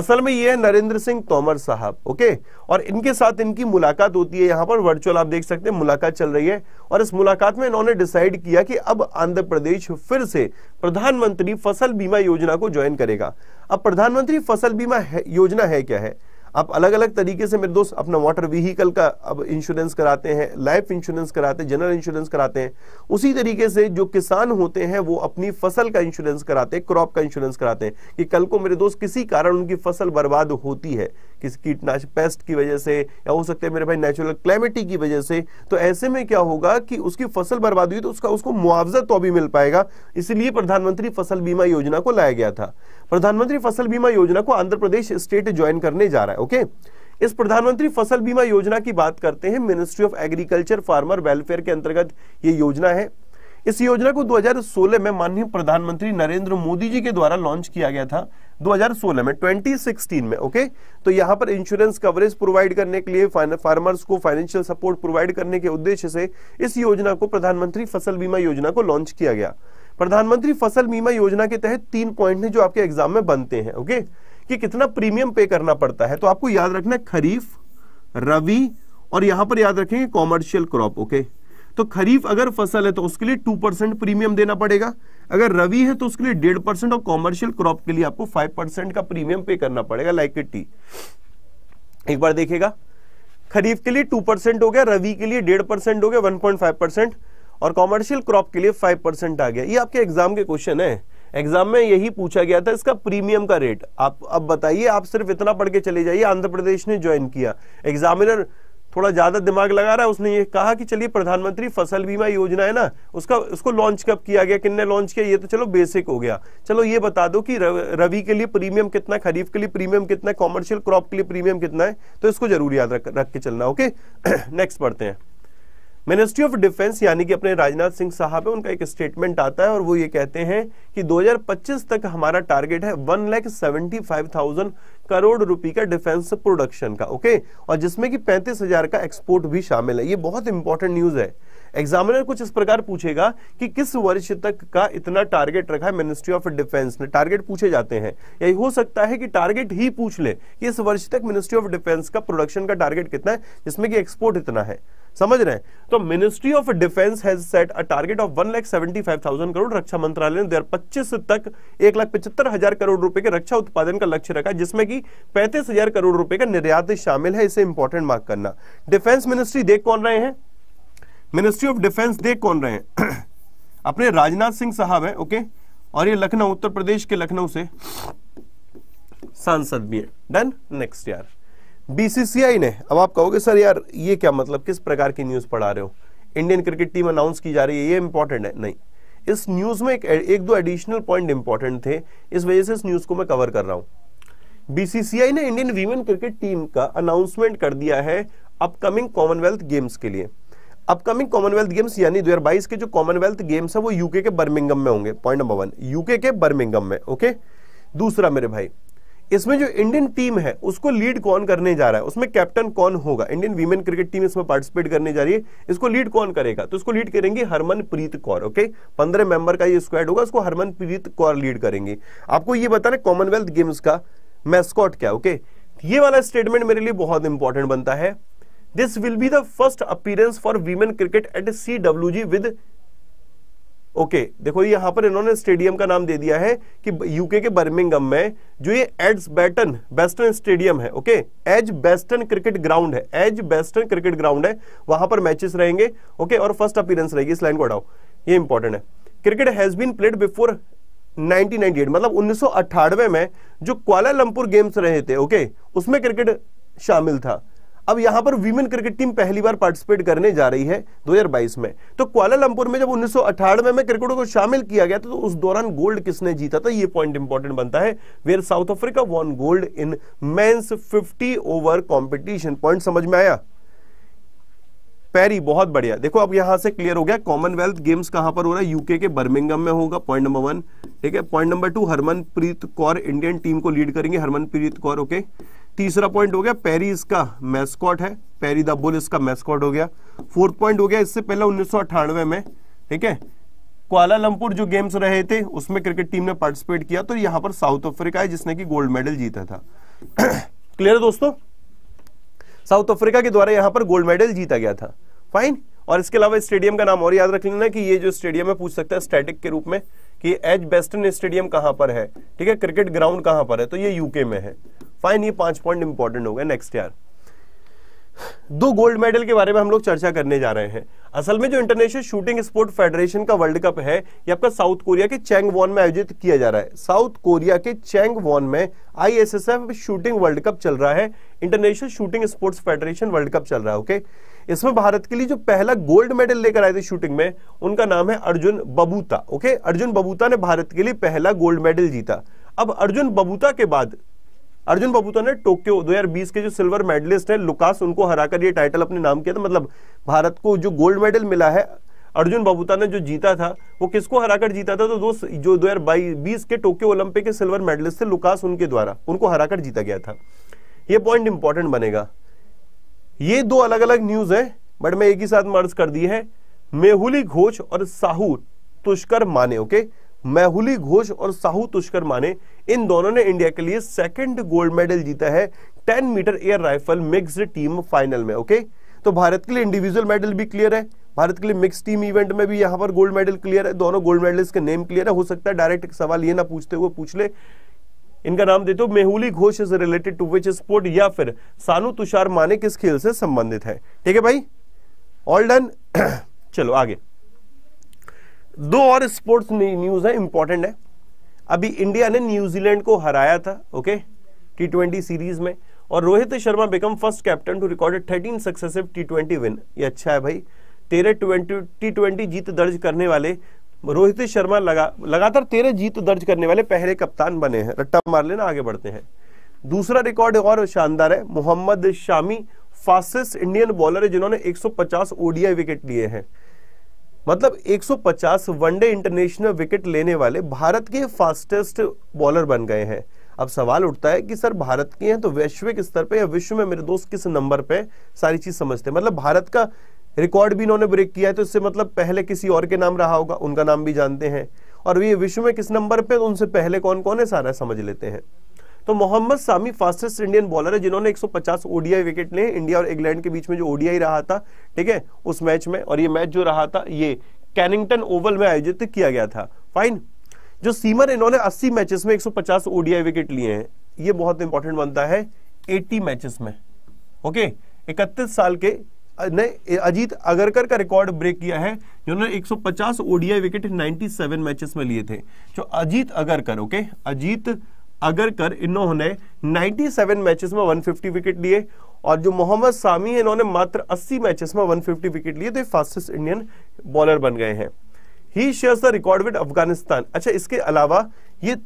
असल में ये है नरेंद्र सिंह तोमर साहब ओके और इनके साथ इनकी मुलाकात होती है यहां पर वर्चुअल आप देख सकते हैं मुलाकात चल रही है और इस मुलाकात में इन्होंने डिसाइड किया कि अब आंध्र प्रदेश फिर से प्रधानमंत्री फसल बीमा योजना को ज्वाइन करेगा अब प्रधानमंत्री फसल बीमा योजना है क्या है आप अलग अलग तरीके से मेरे दोस्त अपना वाटर व्हीकल का अब इंश्योरेंस कराते हैं लाइफ इंश्योरेंस कराते हैं जनरल इंश्योरेंस कराते हैं उसी तरीके से जो किसान होते हैं वो अपनी फसल का इंश्योरेंस कराते हैं क्रॉप का इंश्योरेंस कराते हैं कि कल को मेरे दोस्त किसी कारण उनकी फसल बर्बाद होती है किसी कीटनाशक पेस्ट की वजह से या हो सकता है मेरे भाई नेचुरल क्लैमिटी की वजह से तो ऐसे में क्या होगा कि उसकी फसल बर्बाद हुई तो उसका उसको मुआवजा तो भी मिल पाएगा इसलिए प्रधानमंत्री फसल बीमा योजना को लाया गया था प्रधानमंत्री फसल बीमा योजना को आंध्र प्रदेश स्टेट ज्वाइन करने जा रहा है ओके इस प्रधानमंत्री फसल बीमा योजना की बात करते हैं ministry of agriculture farmer welfare के अंतर्गत ये योजना है इस योजना को 2016 में माननीय प्रधानमंत्री नरेंद्र मोदी जी के द्वारा लॉन्च किया गया था 2016 में 2016 में ओके तो यहां पर इंश्योरेंस कवरेज प्रोवाइड करने के लिए फार्मर्स को फाइनेंशियल सपोर्ट प्रोवाइड करने के उद्देश्य से इस योजना को प्रधानमंत्री फसल बीमा योजना को लॉन्च किया गया प्रधानमंत्री फसल बीमा योजना के तहत तीन पॉइंट है जो आपके एग्जाम में बनते हैं ओके कि कितना प्रीमियम पे करना पड़ता है तो आपको याद रखना है खरीफ रवि और यहां पर याद रखेंगे कॉमर्शियल क्रॉप ओके तो खरीफ अगर फसल है तो उसके लिए टू परसेंट प्रीमियम देना पड़ेगा अगर रवि है तो उसके लिए डेढ़ परसेंट और कॉमर्शियल क्रॉप के लिए आपको फाइव परसेंट का प्रीमियम पे करना पड़ेगा लाइक ए टी एक बार देखेगा खरीफ के लिए टू परसेंट हो गया रवि के लिए डेढ़ परसेंट हो गया वन पॉइंट फाइव परसेंट और कॉमर्शियल क्रॉप के लिए फाइव परसेंट आ गया ये आपके एग्जाम के क्वेश्चन है एग्जाम में यही पूछा गया था इसका प्रीमियम का रेट आप अब बताइए आप सिर्फ इतना पढ़ के चले जाइए आंध्र प्रदेश ने ज्वाइन किया एग्जामिनर थोड़ा ज्यादा दिमाग लगा रहा है उसने ये कहा कि चलिए प्रधानमंत्री फसल बीमा योजना है ना उसका उसको लॉन्च कब किया गया किन्ने लॉन्च किया ये तो चलो बेसिक हो गया चलो ये बता दो कि रवि के लिए प्रीमियम कितना खरीफ के लिए प्रीमियम कितना है कॉमर्शियल क्रॉप के लिए प्रीमियम कितना है तो इसको जरूर याद रख रख के चलना ओके नेक्स्ट पढ़ते हैं मिनिस्ट्री ऑफ डिफेंस यानी कि अपने राजनाथ सिंह साहब है उनका एक स्टेटमेंट आता है और वो ये कहते हैं कि 2025 तक हमारा टारगेट है one lakh seventy five thousand crore रुपए का डिफेंस प्रोडक्शन का ओके और जिसमें कि पैंतीस हजार का एक्सपोर्ट भी शामिल है ये बहुत इंपॉर्टेंट न्यूज है एग्जामिनर कुछ इस प्रकार पूछेगा कि किस वर्ष तक का इतना टारगेट रखा है मिनिस्ट्री ऑफ डिफेंस ने टारगेट पूछे जाते हैं यही हो सकता है कि टारगेट ही पूछ ले कि इस वर्ष तक मिनिस्ट्री ऑफ डिफेंस का प्रोडक्शन का टारगेट कितना है जिसमें कि एक्सपोर्ट इतना है समझ रहे हैं तो ministry of defence has set a target of one lakh seventy five thousand crore रक्षा मंत्रालय ने दो हजार पच्चीस तक एक लाख पचहत्तर हजार करोड़ रुपए के रक्षा उत्पादन का लक्ष्य रखा जिसमें कि पैंतीस हजार करोड़ रुपए का निर्यात शामिल है इसे इंपॉर्टेंट मार्क करना डिफेंस मिनिस्ट्री देख कौन रहे हैं मिनिस्ट्री ऑफ डिफेंस देख कौन रहे हैं अपने राजनाथ सिंह साहब है ओके और ये लखनऊ उत्तर प्रदेश के लखनऊ से सांसद भी है डन नेक्स्ट ईयर बीसीसीआई ने अब आप कहोगे सर यार ये क्या मतलब किस प्रकार की न्यूज पढ़ा रहे हो इंडियन क्रिकेट टीम अनाउंस की जा रही है ये इंपॉर्टेंट है नहीं इस न्यूज में एक, एक दो एडिशनल पॉइंट इंपॉर्टेंट थे इस वजह से इस न्यूज को मैं कवर कर रहा हूं बीसीसीआई ने इंडियन वीमेन क्रिकेट टीम का अनाउंसमेंट कर दिया है अपकमिंग कॉमनवेल्थ गेम्स के लिए अपकमिंग कॉमनवेल्थ गेम्स यानी 2022 के जो कॉमनवेल्थ गेम्स है वो यूके के बर्मिंगम में होंगे पॉइंट नंबर वन यूके के बर्मिंगम में ओके दूसरा मेरे भाई इसमें जो इंडियन टीम है उसको लीड कौन करने जा रहा है उसमें कैप्टन कौन होगा इंडियन वीमेन क्रिकेट टीम इसमें पार्टिसिपेट करने जा रही है इसको लीड कौन करेगा तो इसको लीड करेंगे हरमनप्रीत कौर ओके पंद्रह मेंबर का ये स्क्वाड होगा उसको हरमनप्रीत कौर लीड करेंगे आपको ये बताना कॉमनवेल्थ गेम्स का मैस्कॉट क्या ओके ये वाला स्टेटमेंट मेरे लिए बहुत इंपॉर्टेंट बनता है this will be the first appearance for women cricket at C W G with okay okay, देखो यहां पर इन्होंने स्टेडियम का नाम दे दिया है कि यूके के बर्मिंगम में जो ये एड्स बैटन बेस्टन स्टेडियम है okay Edgbaston cricket ground है एज बेस्टन क्रिकेट ग्राउंड है वहां पर मैचेस रहेंगे ओके okay, और फर्स्ट अपीयरेंस रहेगी इस लाइन को हटाओ ये इंपॉर्टेंट है cricket has been played before 1998 मतलब उन्नीस में जो क्वालालंपुर गेम्स रहे थे ओके okay, उसमें क्रिकेट शामिल था अब यहां पर वीमेन क्रिकेट टीम पहली बार पार्टिसिपेट करने जा रही है 2022 में तो क्वालालंपुर में जब 1998 में क्रिकेटों को शामिल किया गया था तो उस दौरान गोल्ड किसने जीता था ये पॉइंट इंपॉर्टेंट बनता है where South Africa won gold in men's 50 over competition point समझ में आया पैरी बहुत बढ़िया देखो अब यहां से क्लियर हो गया कॉमनवेल्थ गेम्स कहां पर हो रहा है यूके के बर्मिंगम में होगा पॉइंट नंबर वन ठीक है point number two Harmanpreet Kaur Indian team को लीड करेंगे हरमनप्रीत कौर ओके okay? तीसरा पॉइंट हो गया पेरी इसका मैस्कॉट है पेरी द बुल इसका मैस्कॉट हो गया फोर्थ पॉइंट हो गया इससे पहले उन्नीस में ठीक है क्वालालंपुर जो गेम्स रहे थे उसमें क्रिकेट टीम ने पार्टिसिपेट किया तो यहां पर साउथ अफ्रीका है जिसने की गोल्ड मेडल जीता था क्लियर है दोस्तों साउथ अफ्रीका के द्वारा यहां पर गोल्ड मेडल जीता गया था फाइन और इसके अलावा स्टेडियम का नाम और याद रख लेना कि ये जो स्टेडियम है पूछ सकता है स्टैटिक के रूप में कि एच वेस्टर्न स्टेडियम कहां पर है ठीक है क्रिकेट ग्राउंड कहां पर है तो ये यूके में है फाइन ये पांच पॉइंट इंपॉर्टेंट हो गए नेक्स्ट ईयर दो गोल्ड मेडल के बारे में हम लोग चर्चा करने जा रहे हैं असल में जो इंटरनेशनल शूटिंग स्पोर्ट फेडरेशन का वर्ल्ड कप है ये आपका साउथ कोरिया के चैंग वॉन में आयोजित किया जा रहा है साउथ कोरिया के चैंग वॉन में आईएसएसएफ शूटिंग वर्ल्ड कप चल रहा है international shooting sports federation world cup चल रहा है ओके इसमें भारत के लिए जो पहला गोल्ड मेडल लेकर आए थे शूटिंग में उनका नाम है अर्जुन बबूता ओके अर्जुन बबूता ने भारत के लिए पहला गोल्ड मेडल जीता अब अर्जुन बबूता के बाद अर्जुन बबूता तो ने टोक्यो 2020 के जो सिल्वर मेडलिस्ट है लुकास उनको हराकर ये टाइटल अपने नाम किया था मतलब भारत को जो गोल्ड मेडल मिला है अर्जुन बबूता ने जो जीता था वो किसको हराकर जीता था तो दोस्त जो दो बीस के टोक्यो ओलंपिक के सिल्वर मेडलिस्ट थे लुकास उनके द्वारा उनको हराकर जीता गया था ये पॉइंट इंपॉर्टेंट बनेगा ये दो अलग अलग न्यूज है बट मैं एक ही साथ मर्ज कर दी है मेहुली घोष और साहू तुष्कर माने ओके मेहुली घोष और साहू तुष्कर माने इन दोनों ने इंडिया के लिए सेकंड गोल्ड मेडल जीता है 10 metre air rifle mixed team final में ओके तो भारत के लिए इंडिविजुअल मेडल भी क्लियर है भारत के लिए मिक्स टीम इवेंट में भी यहां पर गोल्ड मेडल क्लियर है दोनों गोल्ड मेडलिस्ट के नेम क्लियर है हो सकता है डायरेक्ट सवाल ये ना पूछते हुए पूछ ले इनका नाम देते हो Mehuli Ghosh is related to which sport या फिर सानू तुषार माने किस खेल से संबंधित है ठीक है भाई ऑल डन चलो आगे दो और स्पोर्ट्स न्यूज है इंपॉर्टेंट है अभी इंडिया ने न्यूजीलैंड को हराया था ओके टी ट्वेंटी सीरीज में और Rohit Sharma become first captain to recorded thirteen successive T twenty win ये अच्छा है भाई तेरह ट्वेंटी टी ट्वेंटी जीत दर्ज करने वाले रोहित शर्मा लगा लगातार तेरह जीत दर्ज करने वाले पहले कप्तान बने हैं रट्टा मार लेना आगे बढ़ते हैं दूसरा रिकॉर्ड और शानदार है Mohammad Shami fastest Indian bowler है जिन्होंने 150 ओडीआई विकेट लिए हैं मतलब 150 वनडे इंटरनेशनल विकेट लेने वाले भारत के फास्टेस्ट बॉलर बन गए हैं अब सवाल उठता है कि सर भारत के हैं तो वैश्विक स्तर पे या विश्व में मेरे दोस्त किस नंबर पे सारी चीज समझते हैं मतलब भारत का रिकॉर्ड भी इन्होंने ब्रेक किया है तो इससे मतलब पहले किसी और के नाम रहा होगा उनका नाम भी जानते हैं और ये विश्व में किस नंबर पे तो उनसे पहले कौन कौन है सारा समझ लेते हैं तो Mohammad Sami fastest Indian bowler है जिन्होंने 150 ओडीआई विकेट लिए इंडिया और इंग्लैंड के बीच में जो ओडीआई रहा था ठीक है उस मैच में और ये मैच जो रहा था ये कैनिंगटन ओवल में आयोजित किया गया था फाइन जो सीमर इन्होंने 80 मैचेस में 150 ओडीआई विकेट लिए हैं ये बहुत इंपॉर्टेंट बनता है 80 मैचेस में ओके इकतीस साल के ने अजीत अगरकर का रिकॉर्ड ब्रेक किया है जिन्होंने 150 ओडीआई विकेट 97 मैचेस में लिए थे जो अजीत अगरकर ओके अजीत अगरकर इन्होंने 97 मैचेस में 150 विकेट लिए और जो मोहम्मद सामी है इन्होंने मात्र 80 मैचेस में 150 विकेट लिए तो ये फास्टेस्ट इंडियन बॉलर बन गए हैं he shares the record with Afghanistan अच्छा इसके अलावा ये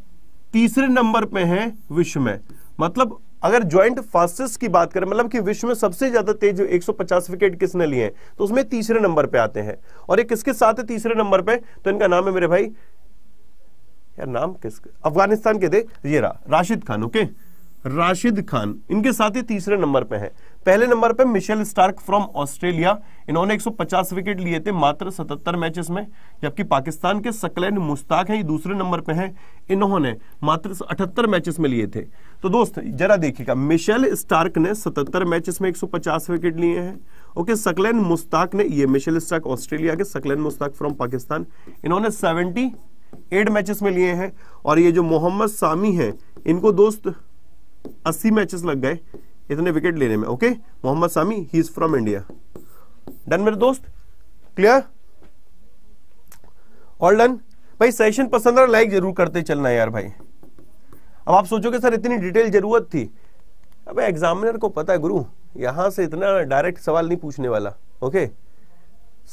तीसरे नंबर पे हैं विश्व में मतलब अगर ज्वाइंट फास्टेस्ट की बात करें मतलब कि विश्व में सबसे ज्यादा तेज 150 विकेट किसने लिए हैं तो उसमें तीसरे नंबर पे आते हैं और ये किसके साथ है तीसरे नंबर पे तो इनका नाम है मेरे भाई यार नाम किस अफगानिस्तान के देख ये रहा राशिद खान ओके राशिद खान इनके साथ ही तीसरे नंबर पे हैं पहले नंबर पे मिशेल स्टार्क फ्रॉम ऑस्ट्रेलिया इन्होंने 150 विकेट लिए थे मात्र 77 मैचेस में जबकि पाकिस्तान के सकलैन मुश्ताक हैं ये दूसरे नंबर पे हैं इन्होंने मात्र 78 मैचेस में लिए थे तो दोस्त जरा देखिएगा मिशेल स्टार्क ने 77 मैचेस में 150 विकेट लिए हैं ओके सकलैन मुश्ताक ने ये मिशेल स्टार्क ऑस्ट्रेलिया के सकलैन मुश्ताक फ्रॉम पाकिस्तान इन्होंने सेवेंटी एट मैचेस में लिए हैं और ये जो मोहम्मद सामी हैं इनको दोस्त अस्सी मैचेस लग गए इतने विकेट लेने में okay Mohammad Sami he is from India done मेरे दोस्त क्लियर ऑल डन भाई सेशन पसंद है लाइक जरूर करते चलना यार भाई अब आप सोचोगे सर इतनी डिटेल जरूरत थी अब एग्जामिनर को पता है गुरु यहां से इतना डायरेक्ट सवाल नहीं पूछने वाला ओके okay?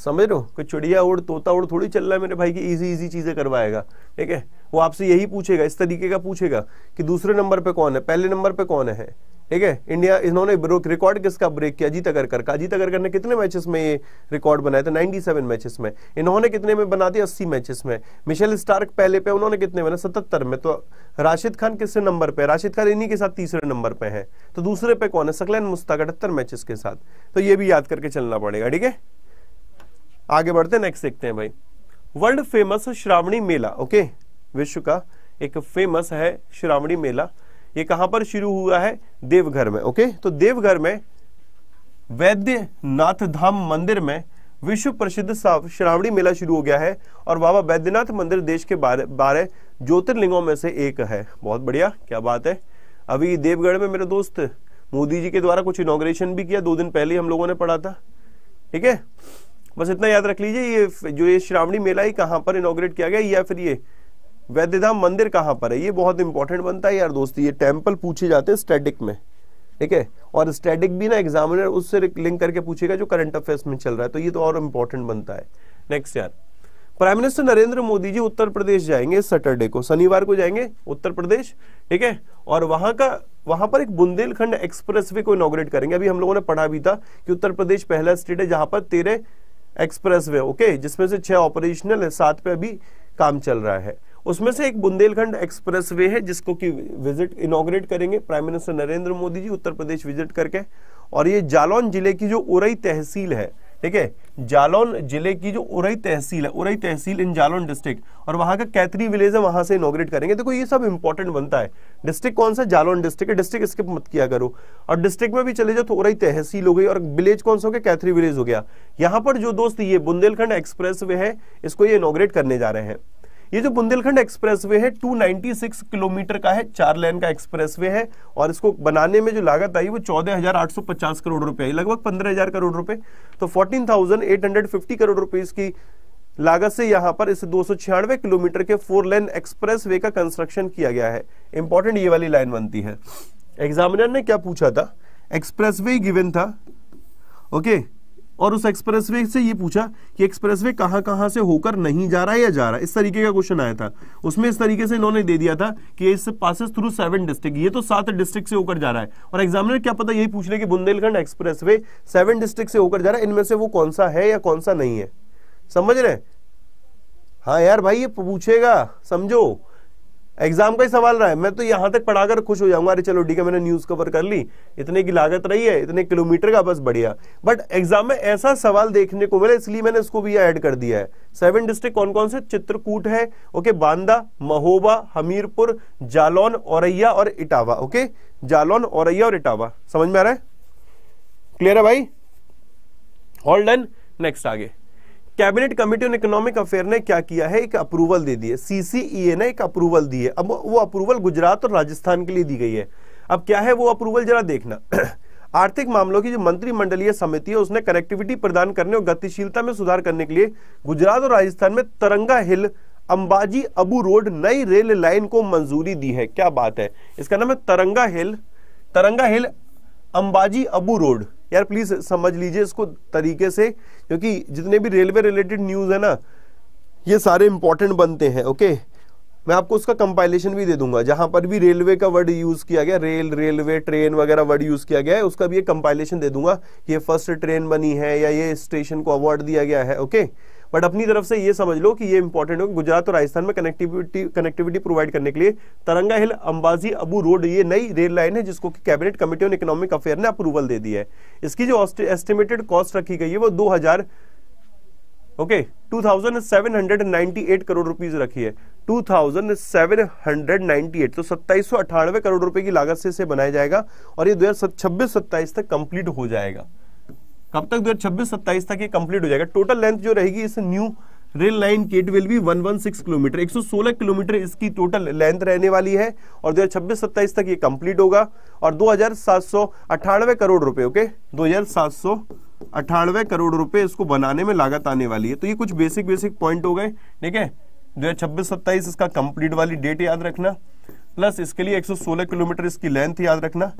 समझ रहे हो कोई चिड़िया उड़ तोता उड़ थोड़ी चल रहा है मेरे भाई की इजी इजी चीज़ें करवाएगा ठीक है वो आपसे यही पूछेगा इस तरीके का पूछेगा कि दूसरे नंबर पे कौन है पहले नंबर पे कौन है ठीक है इंडिया इन्होंने रिकॉर्ड किसका ब्रेक किया अजीत अगरकर का अजीत अगरकर ने कितने मैचेस में ये रिकॉर्ड बनाया था 97 मैचेस में इन्होंने कितने में बना दिया 80 मैचेस में मिशेल स्टार्क पहले पे उन्होंने कितने बना सतहत्तर में तो राशिद खान किससे नंबर पे राशिद खान इन्हीं के साथ तीसरे नंबर पे है तो दूसरे पे कौन है सकलैन मुस्ताक अठहत्तर मैचेस के साथ तो ये भी याद करके चलना पड़ेगा ठीक है आगे बढ़ते हैं नेक्स्ट देखते हैं भाई world famous Shravani Mela okay विश्व का एक फेमस है श्रावणी मेला ये कहां पर शुरू हुआ है देवघर में ओके तो देवघर में वैद्यनाथ धाम मंदिर में विश्व प्रसिद्ध श्रावणी मेला शुरू हो गया है और बाबा वैद्यनाथ मंदिर देश के बारे बारह ज्योतिर्लिंगों में से एक है बहुत बढ़िया क्या बात है अभी देवगढ़ में मेरे दोस्त मोदी जी के द्वारा कुछ इनोग्रेशन भी किया दो दिन पहले हम लोगों ने पढ़ा था ठीक है बस इतना याद रख लीजिए ये जो ये श्रावणी मेला ही कहाँ पर इनोग्रेट किया गया या फिर ये वैद्यधाम मंदिर कहाँ पर है ये बहुत इंपॉर्टेंट बनता है यार दोस्ती ये टेम्पल पूछे जाते हैं स्टेटिक में ठीक है और स्टेटिक भी ना एग्जामिनर उससे लिंक करके पूछेगा जो करंट अफेयर्स में चल रहा है तो ये तो और इम्पोर्टेंट बनता है नेक्स्ट यार प्राइम मिनिस्टर नरेंद्र मोदी जी उत्तर प्रदेश जाएंगे सैटरडे को शनिवार को जाएंगे उत्तर प्रदेश ठीक है और वहां का वहां पर एक बुंदेलखंड एक्सप्रेस वे को इनोग्रेट करेंगे अभी हम लोगों ने पढ़ा भी था कि उत्तर प्रदेश पहला स्टेट है जहां पर तेरह एक्सप्रेस वे ओके जिसमें से छह ऑपरेशनल है सात पे अभी काम चल रहा है उसमें से एक बुंदेलखंड एक्सप्रेस वे है जिसको कि विजिट इनोग्रेट करेंगे prime minister Narendra Modi ji Uttar Pradesh visit करके और ये जालौन जिले की जो उरई तहसील है ठीक है जालौन जिले की जो उरई तहसील है उरई तहसील इन जालौन डिस्ट्रिक्ट और वहां का कैथरी विलेज है वहां से इनोग्रेट करेंगे देखो ये सब इंपॉर्टेंट बनता है डिस्ट्रिक्ट कौन सा जालौन डिस्ट्रिक्ट है डिस्ट्रिक्ट स्किप मत किया करो और डिस्ट्रिक्ट में भी चले जाओ तो उरई तहसील हो गई और विलेज कौन सा हो गया कैथरी विलेज हो गया यहां पर जो दोस्त ये बुंदेलखंड एक्सप्रेस वे है इसको ये इनोग्रेट करने जा रहे हैं ये जो बुंदेलखंड एक्सप्रेसवे है 296 किलोमीटर का है चार लेन का एक्सप्रेसवे है और इसको बनाने में जो लागत आई वो 14,850 करोड़ रुपए आई लगभग 15,000 करोड़ रुपए तो 14,850 करोड़ रुपए की लागत से यहां पर इस दो किलोमीटर के फोर लेन एक्सप्रेस का कंस्ट्रक्शन किया गया है इंपॉर्टेंट ये वाली लाइन बनती है एग्जामिनर ने क्या पूछा था एक्सप्रेस गिवन था ओके okay. और उस एक्सप्रेसवे से ये पूछा कि एक्सप्रेसवे कहाँ कहाँ से होकर नहीं जा रहा है या जा रहा है इस तरीके का क्वेश्चन आया था उसमें इस तरीके से इन्होंने दे दिया था कि इस पासिस थ्रू सेवन डिस्ट्रिक्ट ये तो सात डिस्ट्रिक्ट से होकर जा रहा है और एग्जामिनर क्या पता यही पूछ रहे कि Bundelkhand expressway seven district से होकर जा रहा है इनमें से वो कौन सा है या कौन सा नहीं है समझ रहे हाँ यार भाई ये पूछेगा समझो एग्जाम का ही सवाल रहा है मैं तो यहां तक पढ़ाकर खुश हो जाऊंगा अरे चलो डी का मैंने न्यूज कवर कर ली इतने की लागत रही है इतने किलोमीटर का बस बढ़िया बट एग्जाम में ऐसा सवाल देखने को मिला इसलिए मैंने इसको भी ऐड कर दिया है सेवन डिस्ट्रिक्ट कौन कौन से चित्रकूट है ओके बांदा महोबा हमीरपुर जालौन औरैया और इटावा ओके जालौन औरैया और इटावा समझ में आ रहा है क्लियर है भाई ऑल डन नेक्स्ट आगे cabinet committee on economic affair ने क्या किया है एक अप्रूवल दे दिए है सीसीईए e ने एक अप्रूवल दी है अब वो अप्रूवल गुजरात और राजस्थान के लिए दी गई है अब क्या है वो अप्रूवल जरा देखना आर्थिक मामलों की जो मंत्रिमंडलीय समिति है उसने कनेक्टिविटी प्रदान करने और गतिशीलता में सुधार करने के लिए गुजरात और राजस्थान में तरंगा हिल अंबाजी अबू रोड नई रेल लाइन को मंजूरी दी है क्या बात है इसका नाम है Taranga hill Taranga hill Ambaji Abu road यार प्लीज समझ लीजिए इसको तरीके से क्योंकि जितने भी रेलवे रिलेटेड न्यूज है ना ये सारे इंपॉर्टेंट बनते हैं ओके मैं आपको उसका कंपाइलेशन भी दे दूंगा जहां पर भी रेलवे का वर्ड यूज किया गया रेल रेलवे ट्रेन वगैरह वर्ड यूज किया गया है उसका भी एक कंपाइलेशन दे दूंगा ये फर्स्ट ट्रेन बनी है या ये स्टेशन को अवार्ड दिया गया है ओके बट अपनी तरफ से ये समझ लो कि ये इंपॉर्टेंट हो गुजरात और राजस्थान में कनेक्टिविटी कनेक्टिविटी प्रोवाइड करने के लिए तरंगा हिल अंबाजी अबू रोड ये नई रेल लाइन है जिसको cabinet committee on economic affair ने अप्रूवल दे दिया है इसकी जो एस्टिमेटेड कॉस्ट रखी गई है वो दो okay two thousand seven hundred eight crore rupees रखी है two thousand seven hundred eight तो सत्ताईस सौ अठानवे करोड़ रुपए की लागत से इसे बनाया जाएगा और ये दो हजार छब्बीस सत्ताईस तक कंप्लीट हो जाएगा कब तक 2026-27 तक ये कंप्लीट हो जाएगा टोटल लेंथ जो रहेगी इस न्यू रेल लाइन की it will be 116 kilometre 116 kilometre इसकी टोटल लेंथ रहने वाली है और 2026-27 तक ये कंप्लीट होगा और दो करोड़ रुपए ओके दो करोड़ रुपए इसको बनाने में लागत आने वाली है तो ये कुछ बेसिक बेसिक पॉइंट हो गए ठीक है दो हजार छब्बीस सत्ताईस इसका कंप्लीट वाली डेट याद रखना प्लस इसके लिए 116 किलोमीटर इसकी लेंथ याद रखना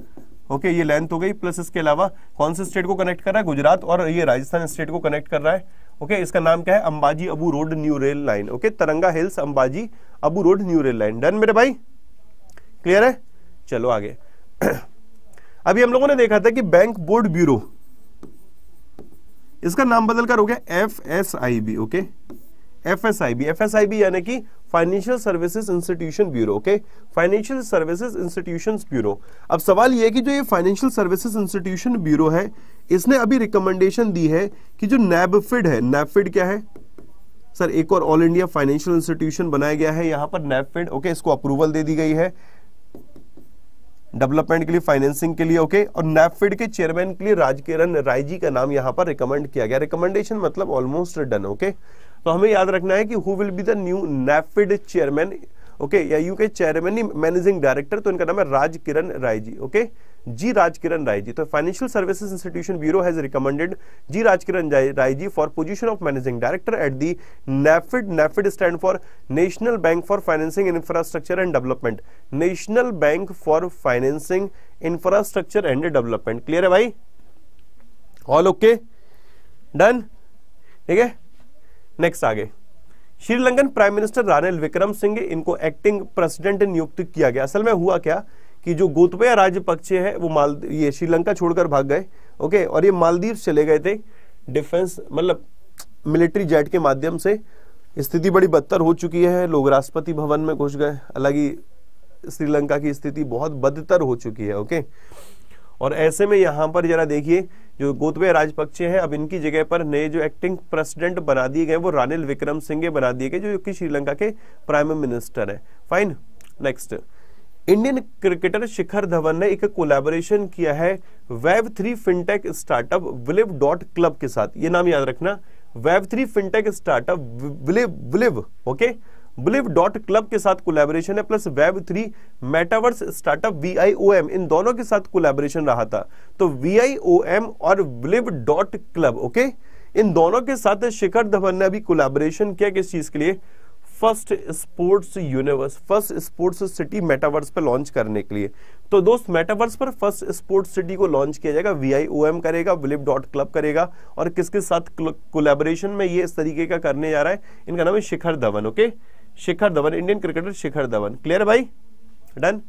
ओके ये लेंथ हो गई प्लस इसके अलावा कौन से स्टेट को कनेक्ट कर रहा है गुजरात और ये राजस्थान स्टेट को कनेक्ट कर रहा है ओके इसका नाम क्या है Ambaji Abu road new rail line okay Taranga hills Ambaji Abu road new rail line done मेरे भाई क्लियर है चलो आगे अभी हम लोगों ने देखा था कि बैंक बोर्ड ब्यूरो इसका नाम बदलकर हो गया F S I B okay F S I B F S I B यानी कि financial services institution bureau okay financial services institution bureau अब सवाल यह कि जो ये फाइनेंशियल सर्विसेज इंस्टीट्यूशन ब्यूरो है इसने अभी रिकमेंडेशन दी है कि जो नैबफिड है नैबफिड क्या है सर एक और ऑल इंडिया फाइनेंशियल इंस्टीट्यूशन बनाया गया है यहां पर नैबफिड ओके इसको अप्रूवल दे दी गई है डेवलपमेंट के लिए फाइनेंसिंग के लिए ओके okay? और नैफिड के चेयरमैन के लिए राजकिरण रायजी का नाम यहां पर रिकमेंड किया गया रिकमेंडेशन मतलब ऑलमोस्ट डन ओके okay? तो हमें याद रखना है कि who will be the new NaBFID chairman okay या यू के चेयरमैन मैनेजिंग डायरेक्टर तो इनका नाम है राज किरण राय जी ओके जी राज किरण राय जी तो financial services institution bureau has recommended G Raj Kiran Rai ji for position of managing director at the NaBFID NaBFID stand for national bank for financing infrastructure and development national bank for financing infrastructure and development clear है भाई all okay done ठीक है next आगे Sri Lankan prime minister Ranil Wickremesinghe इनको acting president नियुक्त किया गया असल में हुआ क्या कि जो गोतबया राजपक्षे है वो माल ये श्रीलंका छोड़कर भाग गए ओके और ये मालदीव चले गए थे डिफेंस मतलब मिलिट्री जेट के माध्यम से स्थिति बड़ी बदतर हो चुकी है लोग राष्ट्रपति भवन में घुस गए अलग ही श्रीलंका की स्थिति बहुत बदतर हो चुकी है ओके और ऐसे में यहां पर जरा देखिए जो गोतबे राजपक्षे हैं अब इनकी जगह पर नए जो एक्टिंग प्रेसिडेंट बना दिए गए वो रानिल विक्रम सिंह बना दिए गए जो कि श्रीलंका के प्राइम मिनिस्टर है fine next Indian cricketer Shikhar Dhawan ने एक कोलैबोरेशन किया है web three fintech startup Bliv dot club के साथ ये नाम याद रखना web three fintech startup Bliv Bliv okay okay? Bliv dot club के साथ कोलेबोरेशन है plus web three metaverse startup एम इन दोनों के साथ कोलेबोरेशन रहा था तो वीआईओएम और ब्लिव डॉट क्लब ओके इन दोनों के साथ शिखर धवन ने अभी कोलेबोरेशन किया किस चीज के लिए first sports universe first sports city metaverse पर लॉन्च करने के लिए तो दोस्त मेटावर्स पर फर्स्ट स्पोर्ट्स सिटी को लॉन्च किया जाएगा वी करेगा विलिप डॉट क्लब करेगा और किसके साथ कोलेबोरेशन में ये इस तरीके का करने जा रहा है इनका नाम है Shikhar Dhawan okay okay? Shikhar Dhawan Indian cricketer Shikhar Dhawan clear भाई डन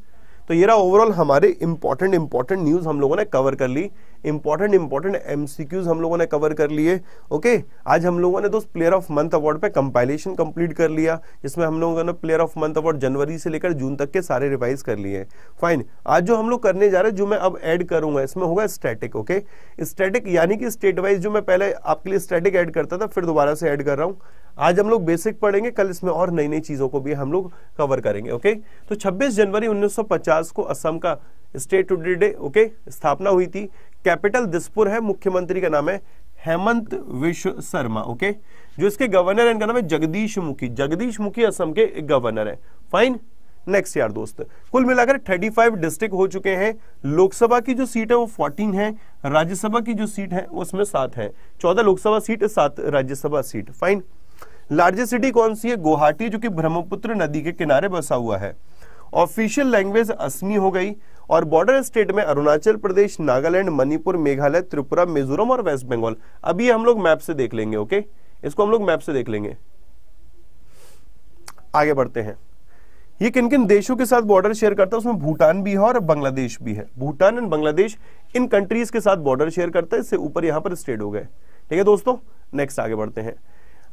तो ये रहा ओवरऑल हमारे इंपॉर्टेंट इंपॉर्टेंट न्यूज हम लोगों ने कवर कर ली इंपॉर्टेंट इंपॉर्टेंट एमसीक्यूज हम लोगों ने कवर कर लिए ओके आज हम लोगों ने दोस्त प्लेयर ऑफ मंथ अवार्ड पे कंपाइलेशन कंप्लीट कर लिया जिसमें हम लोगों ने प्लेयर ऑफ मंथ अवार्ड जनवरी से लेकर जून तक के सारे रिवाइज कर लिए फाइन आज जो हम लोग करने जा रहे हैं जो मैं अब एड करूंगा इसमें होगा स्टेटिक ओके स्टेटिक यानी कि स्टेट वाइज जो मैं पहले आपके लिए स्टेटिक एड करता था फिर दोबारा से एड कर रहा हूँ आज हम लोग बेसिक पढ़ेंगे कल इसमें और नई नई चीजों को भी हम लोग कवर करेंगे ओके तो 26 जनवरी 1950 को असम का स्टेट टुडे डे ओके स्थापना हुई थी कैपिटल दिसपुर है मुख्यमंत्री का नाम है हेमंत विश्व शर्मा ओके जो इसके गवर्नर है इनका नाम है जगदीश मुखी जगदीश मुखी असम के गवर्नर है फाइन नेक्स्ट यार दोस्त कुल मिलाकर 35 डिस्ट्रिक्ट हो चुके हैं लोकसभा की जो सीट है वो 14 है राज्यसभा की जो सीट है उसमें सात है 14 लोकसभा सीट सात Rajya Sabha seat fine largest city कौन सी है गुवाहाटी जो कि ब्रह्मपुत्र नदी के किनारे बसा हुआ है ऑफिशियल लैंग्वेज असमी हो गई और बॉर्डर स्टेट में अरुणाचल प्रदेश नागालैंड मणिपुर मेघालय त्रिपुरा मिजोरम और वेस्ट बंगाल अभी हम लोग मैप से देख लेंगे ओके इसको हम लोग मैप से देख लेंगे आगे बढ़ते हैं ये किन किन देशों के साथ बॉर्डर शेयर करता है उसमें भूटान भी है और बांग्लादेश भी है भूटान एंड बांग्लादेश इन कंट्रीज के साथ बॉर्डर शेयर करता है इससे ऊपर यहां पर स्टेट हो गए ठीक है दोस्तों नेक्स्ट आगे बढ़ते हैं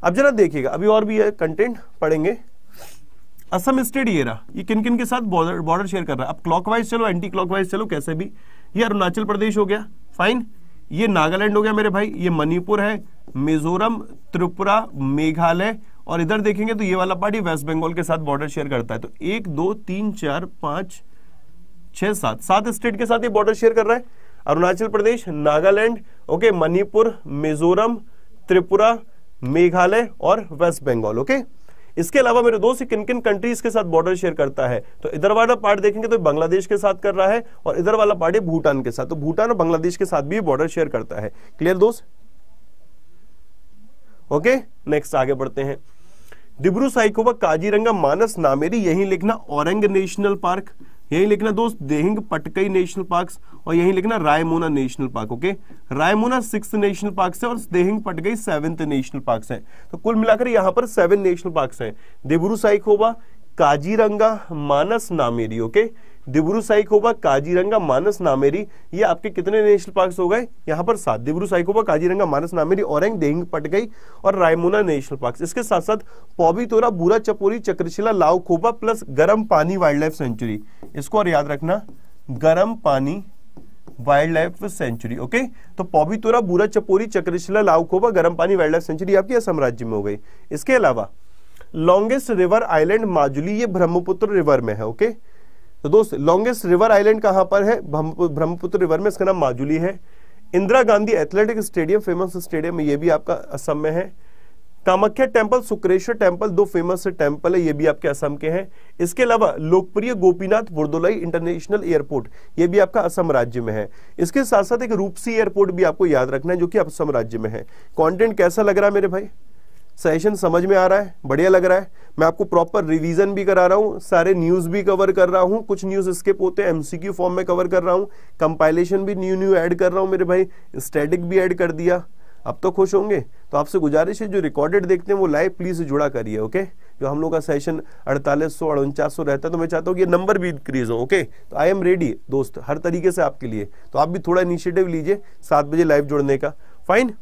अब जरा देखिएगा अभी और भी कंटेंट पढ़ेंगे असम स्टेट ये रहा ये किन किन के साथ बॉर्डर बॉर्डर शेयर कर रहा है अब क्लॉकवाइज चलो एंटी क्लॉकवाइज चलो कैसे भी ये अरुणाचल प्रदेश हो गया फाइन ये नागालैंड हो गया मेरे भाई ये मणिपुर है मिजोरम त्रिपुरा मेघालय और इधर देखेंगे तो ये वाला पार्टी वेस्ट बंगाल के साथ बॉर्डर शेयर करता है तो एक दो तीन चार पांच छह सात सात स्टेट के साथ ये बॉर्डर शेयर कर रहा है अरुणाचल प्रदेश नागालैंड ओके मणिपुर मिजोरम त्रिपुरा मेघालय और वेस्ट बंगाल ओके इसके अलावा मेरे दोस्त किन किन कंट्रीज के साथ बॉर्डर शेयर करता है तो इधर वाला पार्ट देखेंगे तो बांग्लादेश के साथ कर रहा है और इधर वाला पार्ट है भूटान के साथ तो भूटान और बांग्लादेश के साथ भी बॉर्डर शेयर करता है क्लियर दोस्त ओके नेक्स्ट आगे बढ़ते हैं डिब्रू साइकोबा काजीरंगा मानस नामेरी यही लिखना औरंग नेशनल पार्क यही लिखना दोस्त देहिंग पटकई नेशनल पार्क और यही लिखना Raimona national park okay Raimona six national park है और Dehing Patkai seventh national park है तो कुल मिलाकर यहां पर सेवन नेशनल पार्क है देबरू साइकोबा काजीरंगा मानस नामेरी ओके okay? दिब्रू साइकोबा काजीरंगा मानस नामेरी ये आपके कितने नेशनल पार्क हो गए यहाँ पर सात दिब्रू साइकोबा काजीरंगा मानस नामेरी औरंग देहिंग गई और रायमुना नेशनल पार्क इसके साथ साथ पौबीतोरा बुरा चपोरी चक्रशिला खोबा प्लस गर्म पानी वाइल्ड लाइफ सेंचुरी इसको और याद रखना गर्म पानी वाइल्ड लाइफ सेंचुरी ओके तो पॉबीतोरा बुरा चपोरी चक्रशिला खोबा गर्म पानी वाइल्ड लाइफ सेंचुरी आपकी असम राज्य में हो गई इसके अलावा लॉन्गेस्ट रिवर आइलैंड माजुली ये ब्रह्मपुत्र रिवर में है ओके okay? तो दोस्त लॉन्गेस्ट रिवर आइलैंड कहां पर है ब्रह्मपुत्र रिवर में इसका नाम माजुली है Indira Gandhi athletic stadium famous stadium ये भी आपका असम में है कामाख्या टेम्पल सुक्रेश्वर टेम्पल दो फेमस टेम्पल है ये भी आपके असम के हैं इसके अलावा लोकप्रिय गोपीनाथ बुर्दोलाई इंटरनेशनल एयरपोर्ट ये भी आपका असम राज्य में है इसके साथ साथ एक रूपसी एयरपोर्ट भी आपको याद रखना है जो कि असम राज्य में है कंटेंट कैसा लग रहा है मेरे भाई सेशन समझ में आ रहा है बढ़िया लग रहा है मैं आपको प्रॉपर रिवीजन भी करा रहा हूँ सारे न्यूज भी कवर कर रहा हूं कुछ न्यूज स्किप होते हैं एमसीक्यू फॉर्म में कवर कर रहा हूं कंपाइलेशन भी न्यू न्यू ऐड कर रहा हूँ मेरे भाई स्टैटिक भी ऐड कर दिया अब तो खुश होंगे तो आपसे गुजारिश है जो रिकॉर्डेड देखते हैं वो लाइव प्लीज जुड़ा करिए ओके जो हम लोग का सेशन अड़तालीस सौ अड़चास सौ रहता है तो मैं चाहता हूँ कि ये नंबर भी इंक्रीज हो ओके तो आई एम रेडी दोस्त हर तरीके से आपके लिए तो आप भी थोड़ा इनिशिएटिव लीजिए सात बजे लाइव जुड़ने का फाइन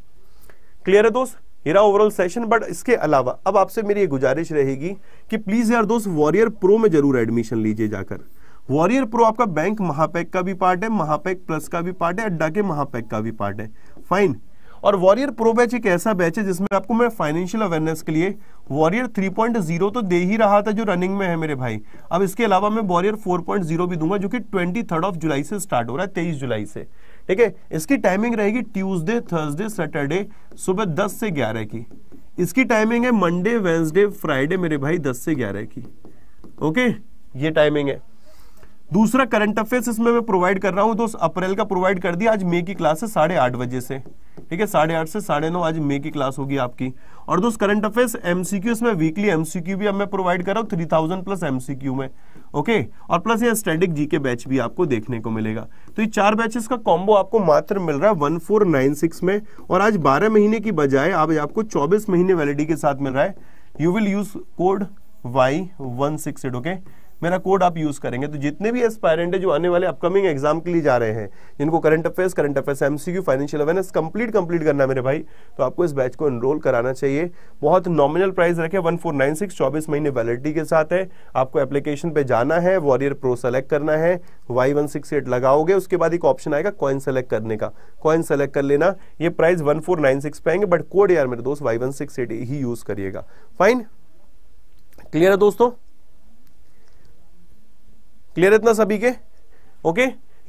क्लियर है दोस्त मेरा ओवरऑल सेशन बट इसके अलावा अब आपसे मेरी ये गुजारिश रहेगी कि प्लीज़ यार दोस्त वॉरियर प्रो में जरूर एडमिशन लीजिए जाकर वॉरियर प्रो आपका बैंक महापैक का भी पार्ट है महापैक प्लस का भी पार्ट है अड्डा के महापैक का भी पार्ट है फाइन और वॉरियर प्रो बैच एक ऐसा बैच है जिसमें आपको मैं फाइनेंशियल अवेयरनेस के लिए वॉरियर 3.0 तो दे ही रहा था जो रनिंग में है मेरे भाई अब इसके अलावा मैं वॉरियर 4.0 भी दूंगा जो कि 23 ऑफ जुलाई से स्टार्ट हो रहा है 23 जुलाई से ठीक है इसकी टाइमिंग रहेगी ट्यूसडे थर्सडे सैटरडे सुबह दस से ग्यारह की इसकी टाइमिंग है मंडे वेंसडे फ्राइडे मेरे भाई दस से ग्यारह की ओके ये टाइमिंग है दूसरा करंट अफेयर्स इसमें मैं प्रोवाइड कर रहा हूं तो अप्रैल का प्रोवाइड कर दिया आज मे की क्लास है साढ़े आठ बजे से ठीक है साढ़े आठ से साढ़े नौ आज मे की क्लास होगी आपकी और दोस्त करंट अफेयर्स एमसीक्यू इसमें वीकली एमसीक्यू भी अब मैं प्रोवाइड कर रहा हूँ थ्री थाउजेंड प्लस एमसीक्यू में ओके और प्लस ये स्टैटिक जी के बैच भी आपको देखने को मिलेगा तो ये चार बैचेस का कॉम्बो आपको मात्र मिल रहा है वन फोर नाइन सिक्स में और आज बारह महीने की बजाय आप आपको चौबीस महीने वैलिडी के साथ मिल रहा है you will use code Y one six eight okay मेरा कोड आप यूज़ करेंगे तो जितने भी एस्पायरेंट है जो आने वाले अपकमिंग एग्जाम के लिए जा रहे हैं जिनको current affairs current affairs MCQ financial awareness complete complete करना है मेरे भाई तो आपको इस बैच को एनरोल कराना चाहिए बहुत नॉमिनल प्राइस रखे वन फोर नाइन सिक्स चौबीस महीने वैलिडिटी के साथ है आपको एप्लीकेशन पे जाना है वॉरियर प्रो सेलेक्ट करना है वाई वन सिक्स एट लगाओगे उसके बाद एक ऑप्शन आएगा कॉइन सेलेक्ट करने का कॉइन सेलेक्ट कर लेना ये price one four nine six पे आएंगे बट कोड यार मेरे दोस्त वाई वन सिक्स एट ही यूज करिएगा फाइन क्लियर है दोस्तों क्लियर इतना सभी के ओके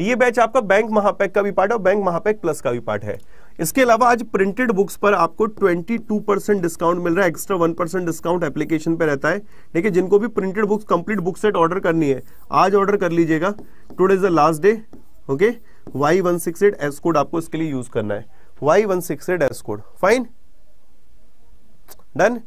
ये बैच आपका बैंक महापैक का भी पार्ट है और बैंक महापैक प्लस का भी पार्ट है इसके अलावा आज प्रिंटेड बुक्स पर आपको 22 परसेंट डिस्काउंट मिल रहा है एक्स्ट्रा 1 परसेंट डिस्काउंट एप्लीकेशन पे रहता है ठीक है जिनको भी printed books complete book set order करनी है आज ऑर्डर कर लीजिएगा today is the last day okay Y one six eight S code आपको इसके लिए यूज करना है Y one six eight S code fine done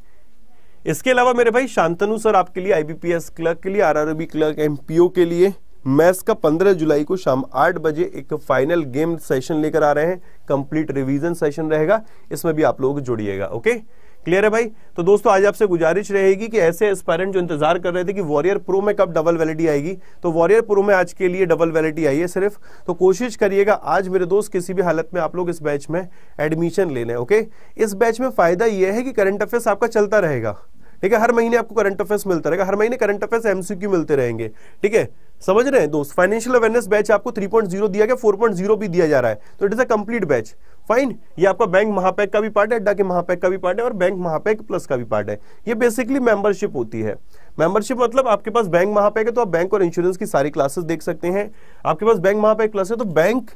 इसके अलावा मेरे भाई शांतनु सर आपके लिए आईबीपीएस क्लर्क के लिए आरआरबी क्लर्क एमपीओ के लिए मैथ्स का 15 जुलाई को शाम 8 बजे एक फाइनल गेम सेशन लेकर आ रहे हैं कंप्लीट रिवीजन सेशन रहेगा इसमें भी आप लोग जुड़िएगा ओके क्लियर है भाई तो दोस्तों आज आपसे गुजारिश रहेगी कि ऐसे एस्पायरेंट जो इंतजार कर रहे थे कि वॉरियर प्रो में कब डबल वैलिटी आएगी तो वॉरियर प्रो में आज के लिए डबल वैलिटी आई है सिर्फ तो कोशिश करिएगा आज मेरे दोस्त किसी भी हालत में आप लोग इस बैच में एडमिशन ले लें ओके इस बैच में फायदा यह है कि करंट अफेयर्स आपका चलता रहेगा ठीक है हर महीने आपको करंट अफेयर्स मिलता रहेगा हर महीने करंट अफेयर्स एमसीक्यू मिलते रहेंगे ठीक है समझ रहे हैं दोस्त फाइनेंशियल अवेयरनेस बैच आपको 3.0 दिया गया 4.0 भी दिया जा रहा है तो it is a complete batch fine ये आपका बैंक महापैक का भी पार्ट है अड्डा के महापैक का भी पार्ट है और बैंक महापैक प्लस का भी पार्ट है ये बेसिकली मेंबरशिप होती है मेंबरशिप मतलब आपके पास बैंक महापैक है तो आप बैंक और इंश्योरेंस की सारी क्लासेस देख सकते हैं आपके पास बैंक महापैक प्लस है तो bank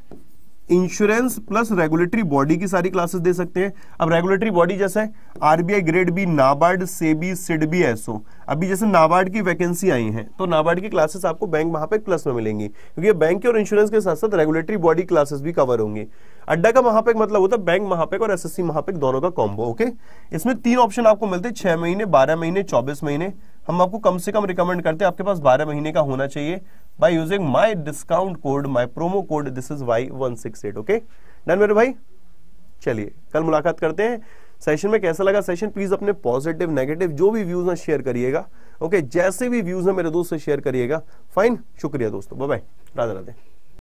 insurance plus regulatory body की सारी क्लासेस दे सकते हैं अब रेगुलेटरी बॉडी जैसे RBI grade B NABARD SEBI B SO अभी जैसे नाबार्ड की वैकेंसी आई है तो नाबार्ड की क्लासेस आपको बैंक वहां पे प्लस में मिलेंगी क्योंकि बैंक के और इंश्योरेंस के साथ साथ रेगुलेटरी बॉडी क्लासेस भी कवर होंगे अड्डा का महापेक मतलब होता है बैंक महापेक और एसएससी महापेक दोनों का कॉम्बो ओके इसमें तीन ऑप्शन आपको मिलते हैं छह महीने बारह महीने चौबीस महीने हम आपको कम से कम रिकमेंड करते हैं आपके पास 12 महीने का होना चाहिए by using my discount code my promo code this is Y one six eight okay done मेरे भाई चलिए कल मुलाकात करते हैं सेशन में कैसा लगा सेशन प्लीज अपने पॉजिटिव नेगेटिव जो भी व्यूज है शेयर करिएगा ओके जैसे भी व्यूज है मेरे दोस्त से शेयर करिएगा फाइन शुक्रिया दोस्तों बाय राधे राधे